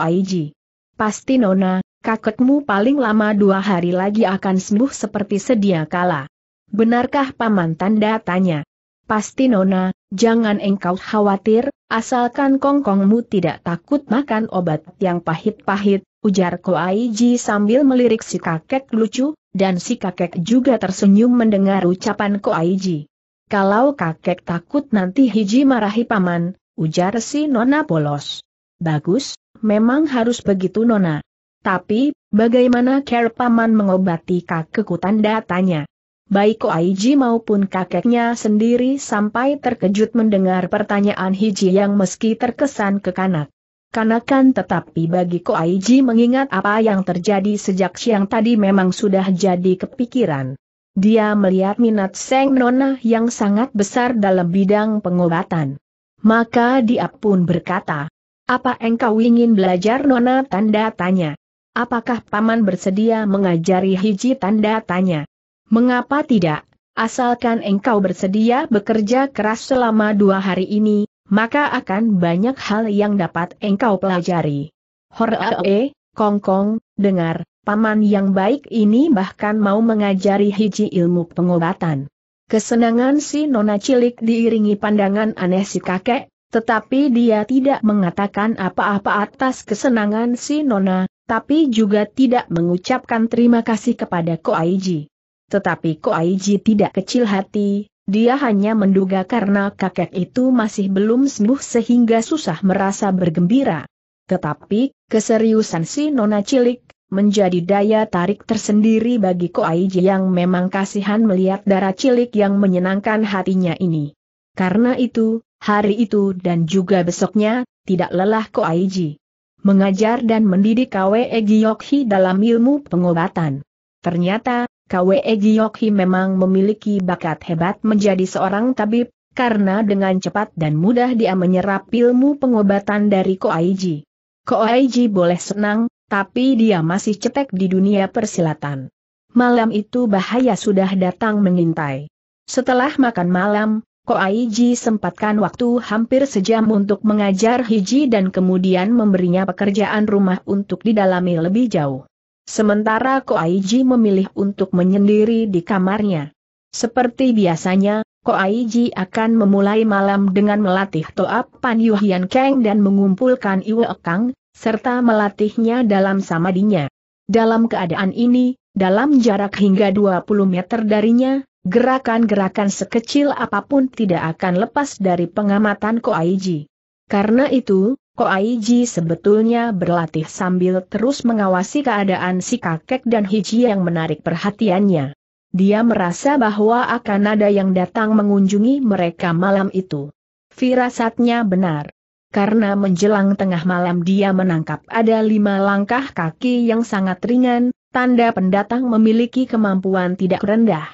Aiji. Pasti nona, kakekmu paling lama dua hari lagi akan sembuh seperti sedia kala. Benarkah paman tanda tanya? Pasti Nona, jangan engkau khawatir, asalkan kongkongmu tidak takut makan obat yang pahit-pahit, ujar Ko Aiji sambil melirik si kakek lucu, dan si kakek juga tersenyum mendengar ucapan Ko Aiji. Kalau kakek takut nanti hiji marahi paman, ujar si Nona polos. Bagus, memang harus begitu Nona. Tapi, bagaimana care paman mengobati kakekku tanda tanya. Baik Aiji maupun kakeknya sendiri sampai terkejut mendengar pertanyaan hiji yang meski terkesan kekanak. Kanakan tetapi bagi Aiji mengingat apa yang terjadi sejak siang tadi memang sudah jadi kepikiran. Dia melihat minat Seng Nona yang sangat besar dalam bidang pengobatan. Maka dia pun berkata, apa engkau ingin belajar Nona tanda tanya? Apakah Paman bersedia mengajari hiji tanda tanya? Mengapa tidak? Asalkan engkau bersedia bekerja keras selama dua hari ini, maka akan banyak hal yang dapat engkau pelajari. Horae, Kongkong, dengar, paman yang baik ini bahkan mau mengajari hiji ilmu pengobatan. Kesenangan si nona cilik diiringi pandangan aneh si kakek, tetapi dia tidak mengatakan apa-apa atas kesenangan si nona, tapi juga tidak mengucapkan terima kasih kepada Ko Aiji. Tetapi Ko Aiji tidak kecil hati, dia hanya menduga karena kakek itu masih belum sembuh sehingga susah merasa bergembira. Tetapi, keseriusan si nona cilik, menjadi daya tarik tersendiri bagi Ko Koaiji yang memang kasihan melihat darah cilik yang menyenangkan hatinya ini. Karena itu, hari itu dan juga besoknya, tidak lelah Ko Koaiji. Mengajar dan mendidik Kwe Giyokhi dalam ilmu pengobatan. Ternyata, Kwe Giyokhi memang memiliki bakat hebat menjadi seorang tabib, karena dengan cepat dan mudah dia menyerap ilmu pengobatan dari Ko Koaiji. Ko Aiji boleh senang, tapi dia masih cetek di dunia persilatan. Malam itu bahaya sudah datang mengintai. Setelah makan malam, Ko Koaiji sempatkan waktu hampir sejam untuk mengajar Hiji dan kemudian memberinya pekerjaan rumah untuk didalami lebih jauh. Sementara Ko Koaiji memilih untuk menyendiri di kamarnya. Seperti biasanya, Ko Koaiji akan memulai malam dengan melatih Toa Pan Yuhian Kang dan mengumpulkan Iwo Kang, serta melatihnya dalam samadinya. Dalam keadaan ini, dalam jarak hingga 20 meter darinya, gerakan-gerakan sekecil apapun tidak akan lepas dari pengamatan Ko Koaiji. Karena itu, Ko Koaiji sebetulnya berlatih sambil terus mengawasi keadaan si kakek dan Hiji yang menarik perhatiannya. Dia merasa bahwa akan ada yang datang mengunjungi mereka malam itu. Firasatnya benar. Karena menjelang tengah malam dia menangkap ada lima langkah kaki yang sangat ringan, tanda pendatang memiliki kemampuan tidak rendah.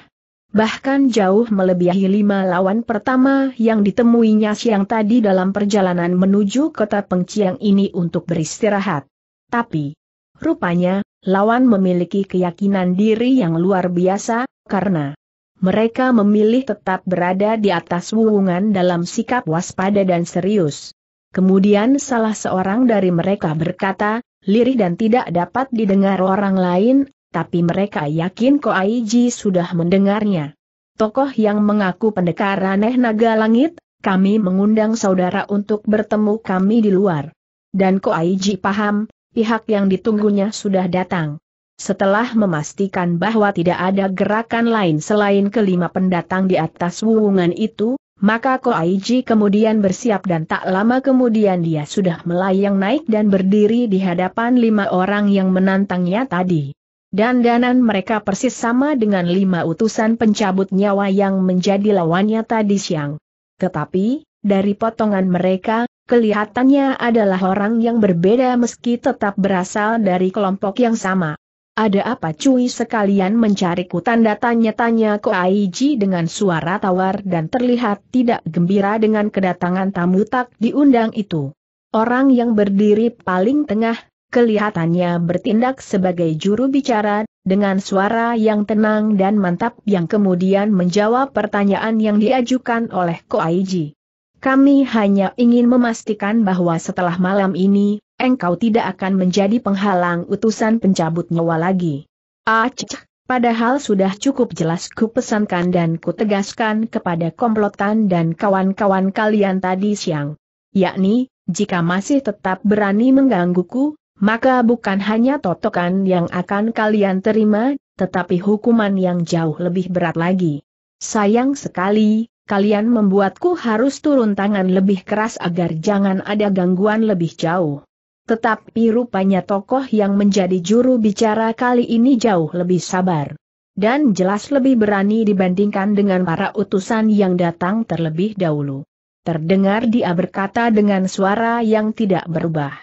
Bahkan jauh melebihi lima lawan pertama yang ditemuinya siang tadi dalam perjalanan menuju kota Pengciang ini untuk beristirahat. Tapi, rupanya, Lawan memiliki keyakinan diri yang luar biasa, karena mereka memilih tetap berada di atas wuungan dalam sikap waspada dan serius. Kemudian salah seorang dari mereka berkata, lirih dan tidak dapat didengar orang lain, tapi mereka yakin Ko Aiji sudah mendengarnya. Tokoh yang mengaku pendekar aneh naga langit, kami mengundang saudara untuk bertemu kami di luar. Dan Ko Aiji paham, pihak yang ditunggunya sudah datang. Setelah memastikan bahwa tidak ada gerakan lain selain kelima pendatang di atas wuungan itu, maka Ko Koaiji kemudian bersiap dan tak lama kemudian dia sudah melayang naik dan berdiri di hadapan lima orang yang menantangnya tadi. Dan Danan mereka persis sama dengan lima utusan pencabut nyawa yang menjadi lawannya tadi siang. Tetapi, dari potongan mereka, Kelihatannya adalah orang yang berbeda meski tetap berasal dari kelompok yang sama. Ada apa cuy sekalian mencariku tanda tanya-tanya Aiji dengan suara tawar dan terlihat tidak gembira dengan kedatangan tamu tak diundang itu. Orang yang berdiri paling tengah, kelihatannya bertindak sebagai juru bicara, dengan suara yang tenang dan mantap yang kemudian menjawab pertanyaan yang diajukan oleh Ko Aiji. Kami hanya ingin memastikan bahwa setelah malam ini, engkau tidak akan menjadi penghalang utusan pencabut nyawa lagi. Acik, ah, padahal sudah cukup jelas ku pesankan dan ku tegaskan kepada komplotan dan kawan-kawan kalian tadi siang. Yakni, jika masih tetap berani menggangguku, maka bukan hanya totokan yang akan kalian terima, tetapi hukuman yang jauh lebih berat lagi. Sayang sekali, kalian membuatku harus turun tangan lebih keras agar jangan ada gangguan lebih jauh. Tetapi rupanya tokoh yang menjadi juru bicara kali ini jauh lebih sabar. Dan jelas lebih berani dibandingkan dengan para utusan yang datang terlebih dahulu. Terdengar dia berkata dengan suara yang tidak berubah.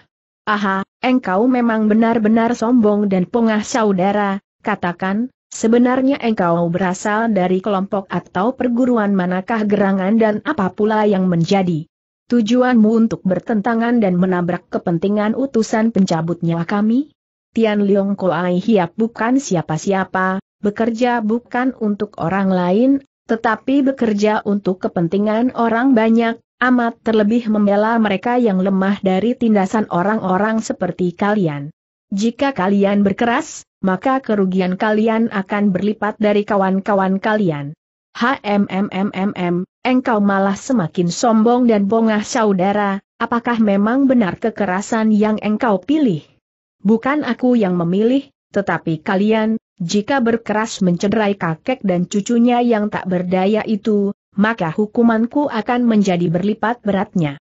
Aha, engkau memang benar-benar sombong dan pongah saudara, katakan, Sebenarnya engkau berasal dari kelompok atau perguruan manakah gerangan dan apa pula yang menjadi tujuanmu untuk bertentangan dan menabrak kepentingan utusan pencabut nyawa kami? Tian Leong Koai Hiap bukan siapa-siapa, bekerja bukan untuk orang lain, tetapi bekerja untuk kepentingan orang banyak, amat terlebih membela mereka yang lemah dari tindasan orang-orang seperti kalian. Jika kalian berkeras, maka kerugian kalian akan berlipat dari kawan-kawan kalian. HMMMMM, engkau malah semakin sombong dan bongah saudara, apakah memang benar kekerasan yang engkau pilih? Bukan aku yang memilih, tetapi kalian, jika berkeras mencederai kakek dan cucunya yang tak berdaya itu, maka hukumanku akan menjadi berlipat beratnya.